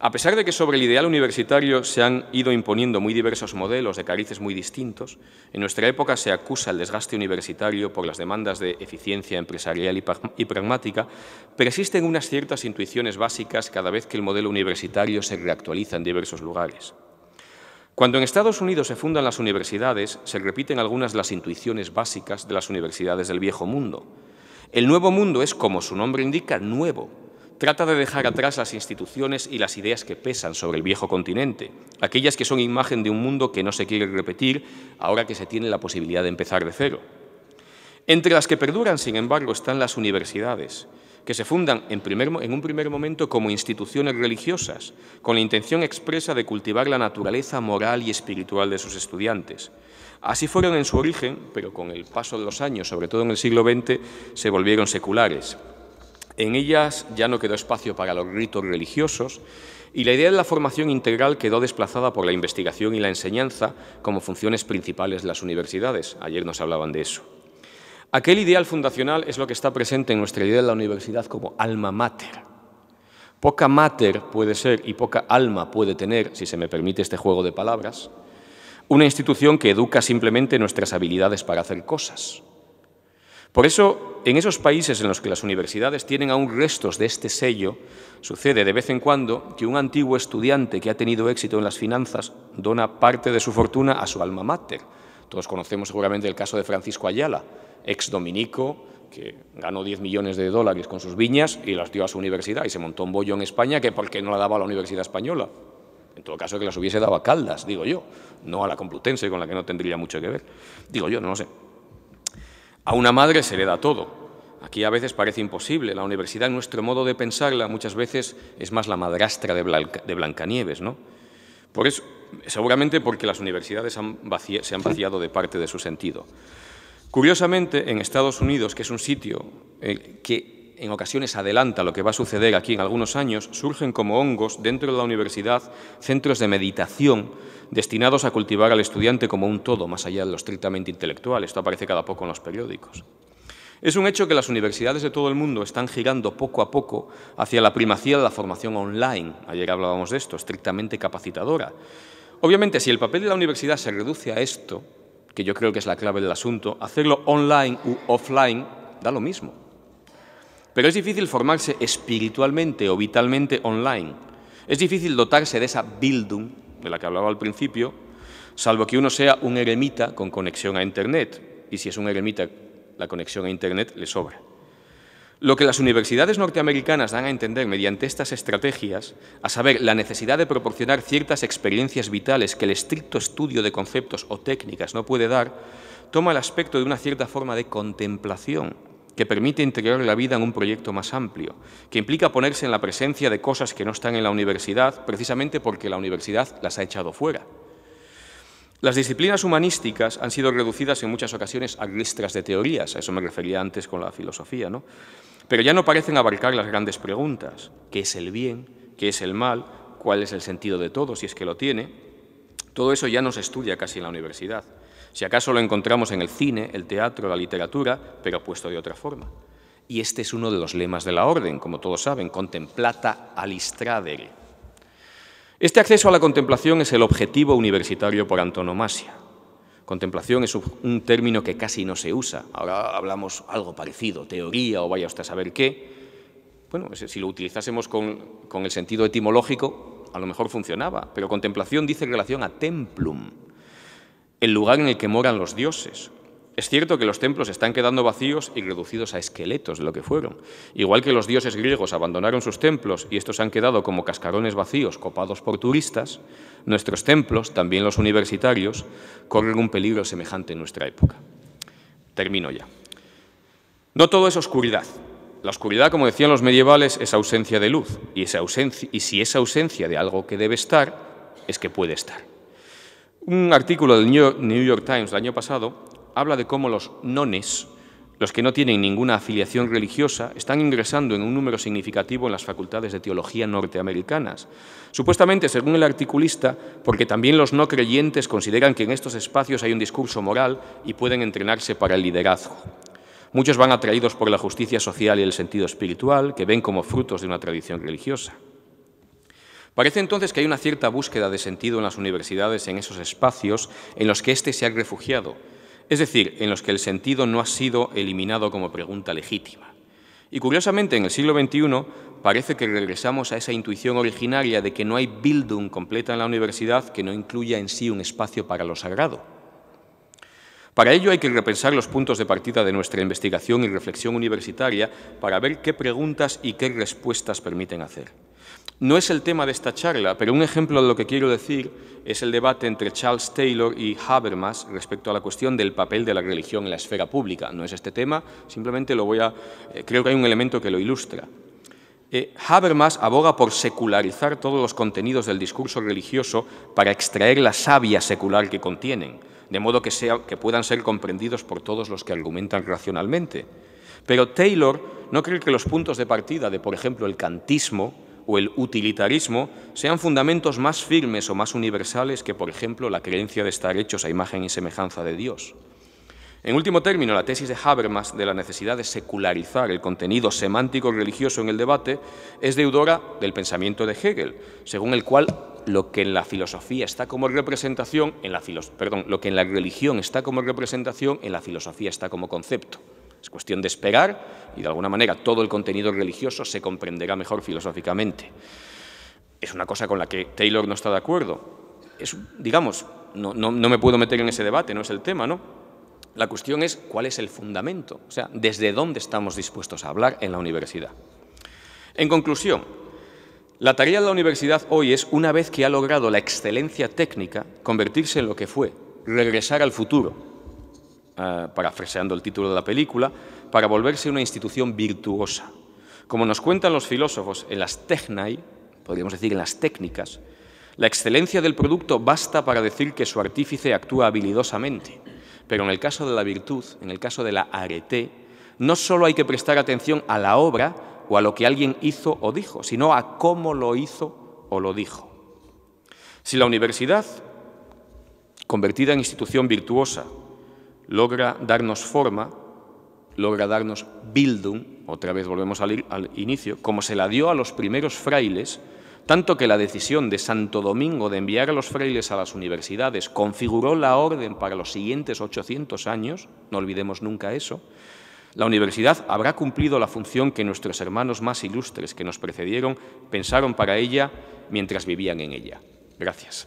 A pesar de que sobre el ideal universitario se han ido imponiendo muy diversos modelos de carices muy distintos, en nuestra época se acusa el desgaste universitario por las demandas de eficiencia empresarial y pragmática, pero existen unas ciertas intuiciones básicas cada vez que el modelo universitario se reactualiza en diversos lugares. Cuando en Estados Unidos se fundan las universidades, se repiten algunas de las intuiciones básicas de las universidades del viejo mundo. El nuevo mundo es, como su nombre indica, nuevo. Trata de dejar atrás las instituciones y las ideas que pesan sobre el viejo continente, aquellas que son imagen de un mundo que no se quiere repetir ahora que se tiene la posibilidad de empezar de cero. Entre las que perduran, sin embargo, están las universidades, que se fundan en, un primer momento como instituciones religiosas, con la intención expresa de cultivar la naturaleza moral y espiritual de sus estudiantes. Así fueron en su origen, pero con el paso de los años, sobre todo en el siglo XX, se volvieron seculares. En ellas ya no quedó espacio para los ritos religiosos y la idea de la formación integral quedó desplazada por la investigación y la enseñanza como funciones principales de las universidades. Ayer nos hablaban de eso. Aquel ideal fundacional es lo que está presente en nuestra idea de la universidad como alma mater. Poca mater puede ser y poca alma puede tener, si se me permite este juego de palabras, una institución que educa simplemente nuestras habilidades para hacer cosas. Por eso, en esos países en los que las universidades tienen aún restos de este sello, sucede de vez en cuando que un antiguo estudiante que ha tenido éxito en las finanzas dona parte de su fortuna a su alma mater. Todos conocemos seguramente el caso de Francisco Ayala, ex dominico, que ganó 10 millones de dólares con sus viñas y las dio a su universidad y se montó un bollo en España que porque no la daba a la Universidad Española. En todo caso, que las hubiese dado a Caldas, digo yo, no a la Complutense, con la que no tendría mucho que ver. Digo yo, no lo sé. A una madre se le da todo. Aquí a veces parece imposible. La universidad, en nuestro modo de pensarla, muchas veces es más la madrastra de, Blancanieves, ¿no? Por eso, seguramente porque las universidades se han vaciado de parte de su sentido. Curiosamente, en Estados Unidos, que es un sitio eh, que en ocasiones adelanta lo que va a suceder aquí en algunos años, surgen como hongos dentro de la universidad centros de meditación destinados a cultivar al estudiante como un todo, más allá de lo estrictamente intelectual. Esto aparece cada poco en los periódicos. Es un hecho que las universidades de todo el mundo están girando poco a poco hacia la primacía de la formación online. Ayer hablábamos de esto, estrictamente capacitadora. Obviamente, si el papel de la universidad se reduce a esto, que yo creo que es la clave del asunto, hacerlo online u offline da lo mismo. Pero es difícil formarse espiritualmente o vitalmente online. Es difícil dotarse de esa Bildung de la que hablaba al principio, salvo que uno sea un eremita con conexión a Internet. Y si es un eremita, la conexión a Internet le sobra. Lo que las universidades norteamericanas dan a entender mediante estas estrategias, a saber, la necesidad de proporcionar ciertas experiencias vitales que el estricto estudio de conceptos o técnicas no puede dar, toma el aspecto de una cierta forma de contemplación que permite integrar la vida en un proyecto más amplio, que implica ponerse en la presencia de cosas que no están en la universidad precisamente porque la universidad las ha echado fuera. Las disciplinas humanísticas han sido reducidas en muchas ocasiones a listras de teorías, a eso me refería antes con la filosofía, ¿no? pero ya no parecen abarcar las grandes preguntas, ¿qué es el bien? ¿Qué es el mal? ¿Cuál es el sentido de todo, si es que lo tiene? Todo eso ya no se estudia casi en la universidad. Si acaso lo encontramos en el cine, el teatro, la literatura, pero puesto de otra forma. Y este es uno de los lemas de la orden, como todos saben, contemplata alistradere. Este acceso a la contemplación es el objetivo universitario por antonomasia. Contemplación es un término que casi no se usa. Ahora hablamos algo parecido, teoría o vaya usted a saber qué. Bueno, si lo utilizásemos con, el sentido etimológico, a lo mejor funcionaba, pero contemplación dice relación a templum, el lugar en el que moran los dioses, es cierto que los templos están quedando vacíos y reducidos a esqueletos de lo que fueron. Igual que los dioses griegos abandonaron sus templos y estos han quedado como cascarones vacíos copados por turistas, nuestros templos, también los universitarios, corren un peligro semejante en nuestra época. Termino ya. No todo es oscuridad. La oscuridad, como decían los medievales, es ausencia de luz. Y, esa ausencia, y si es ausencia de algo que debe estar, es que puede estar. Un artículo del New York Times del año pasado habla de cómo los nones, los que no tienen ninguna afiliación religiosa, están ingresando en un número significativo en las facultades de teología norteamericanas. Supuestamente, según el articulista, porque también los no creyentes consideran que en estos espacios hay un discurso moral y pueden entrenarse para el liderazgo. Muchos van atraídos por la justicia social y el sentido espiritual, que ven como frutos de una tradición religiosa. Parece entonces que hay una cierta búsqueda de sentido en las universidades, en esos espacios en los que éste se ha refugiado, es decir, en los que el sentido no ha sido eliminado como pregunta legítima. Y curiosamente, en el siglo XXI parece que regresamos a esa intuición originaria de que no hay Bildung completa en la universidad que no incluya en sí un espacio para lo sagrado. Para ello hay que repensar los puntos de partida de nuestra investigación y reflexión universitaria para ver qué preguntas y qué respuestas permiten hacer. No es el tema de esta charla, pero un ejemplo de lo que quiero decir es el debate entre Charles Taylor y Habermas respecto a la cuestión del papel de la religión en la esfera pública. No es este tema, simplemente lo voy a... Eh, creo que hay un elemento que lo ilustra. Eh, Habermas aboga por secularizar todos los contenidos del discurso religioso para extraer la savia secular que contienen, de modo que, sea, que puedan ser comprendidos por todos los que argumentan racionalmente. Pero Taylor no cree que los puntos de partida de, por ejemplo, el cantismo, o el utilitarismo sean fundamentos más firmes o más universales que, por ejemplo, la creencia de estar hechos a imagen y semejanza de Dios. En último término, la tesis de Habermas de la necesidad de secularizar el contenido semántico religioso en el debate es deudora del pensamiento de Hegel, según el cual lo que en la filosofía está como representación, en lo que en la religión está como representación, en la filosofía está como concepto. Es cuestión de esperar y de alguna manera todo el contenido religioso se comprenderá mejor filosóficamente. Es una cosa con la que Taylor no está de acuerdo. Es, digamos, no, no me puedo meter en ese debate, no es el tema, ¿no? La cuestión es cuál es el fundamento, o sea, desde dónde estamos dispuestos a hablar en la universidad. En conclusión, la tarea de la universidad hoy es, una vez que ha logrado la excelencia técnica, convertirse en lo que fue, regresar al futuro, eh, parafraseando el título de la película, para volverse una institución virtuosa. Como nos cuentan los filósofos en las technai, podríamos decir en las técnicas, la excelencia del producto basta para decir que su artífice actúa habilidosamente, pero en el caso de la virtud, en el caso de la areté, no solo hay que prestar atención a la obra o a lo que alguien hizo o dijo, sino a cómo lo hizo o lo dijo. Si la universidad, convertida en institución virtuosa, logra darnos forma, logra darnos bildung, otra vez volvemos al, al inicio, como se la dio a los primeros frailes, tanto que la decisión de Santo Domingo de enviar a los frailes a las universidades configuró la orden para los siguientes 800 años, no olvidemos nunca eso, la universidad habrá cumplido la función que nuestros hermanos más ilustres que nos precedieron pensaron para ella mientras vivían en ella. Gracias.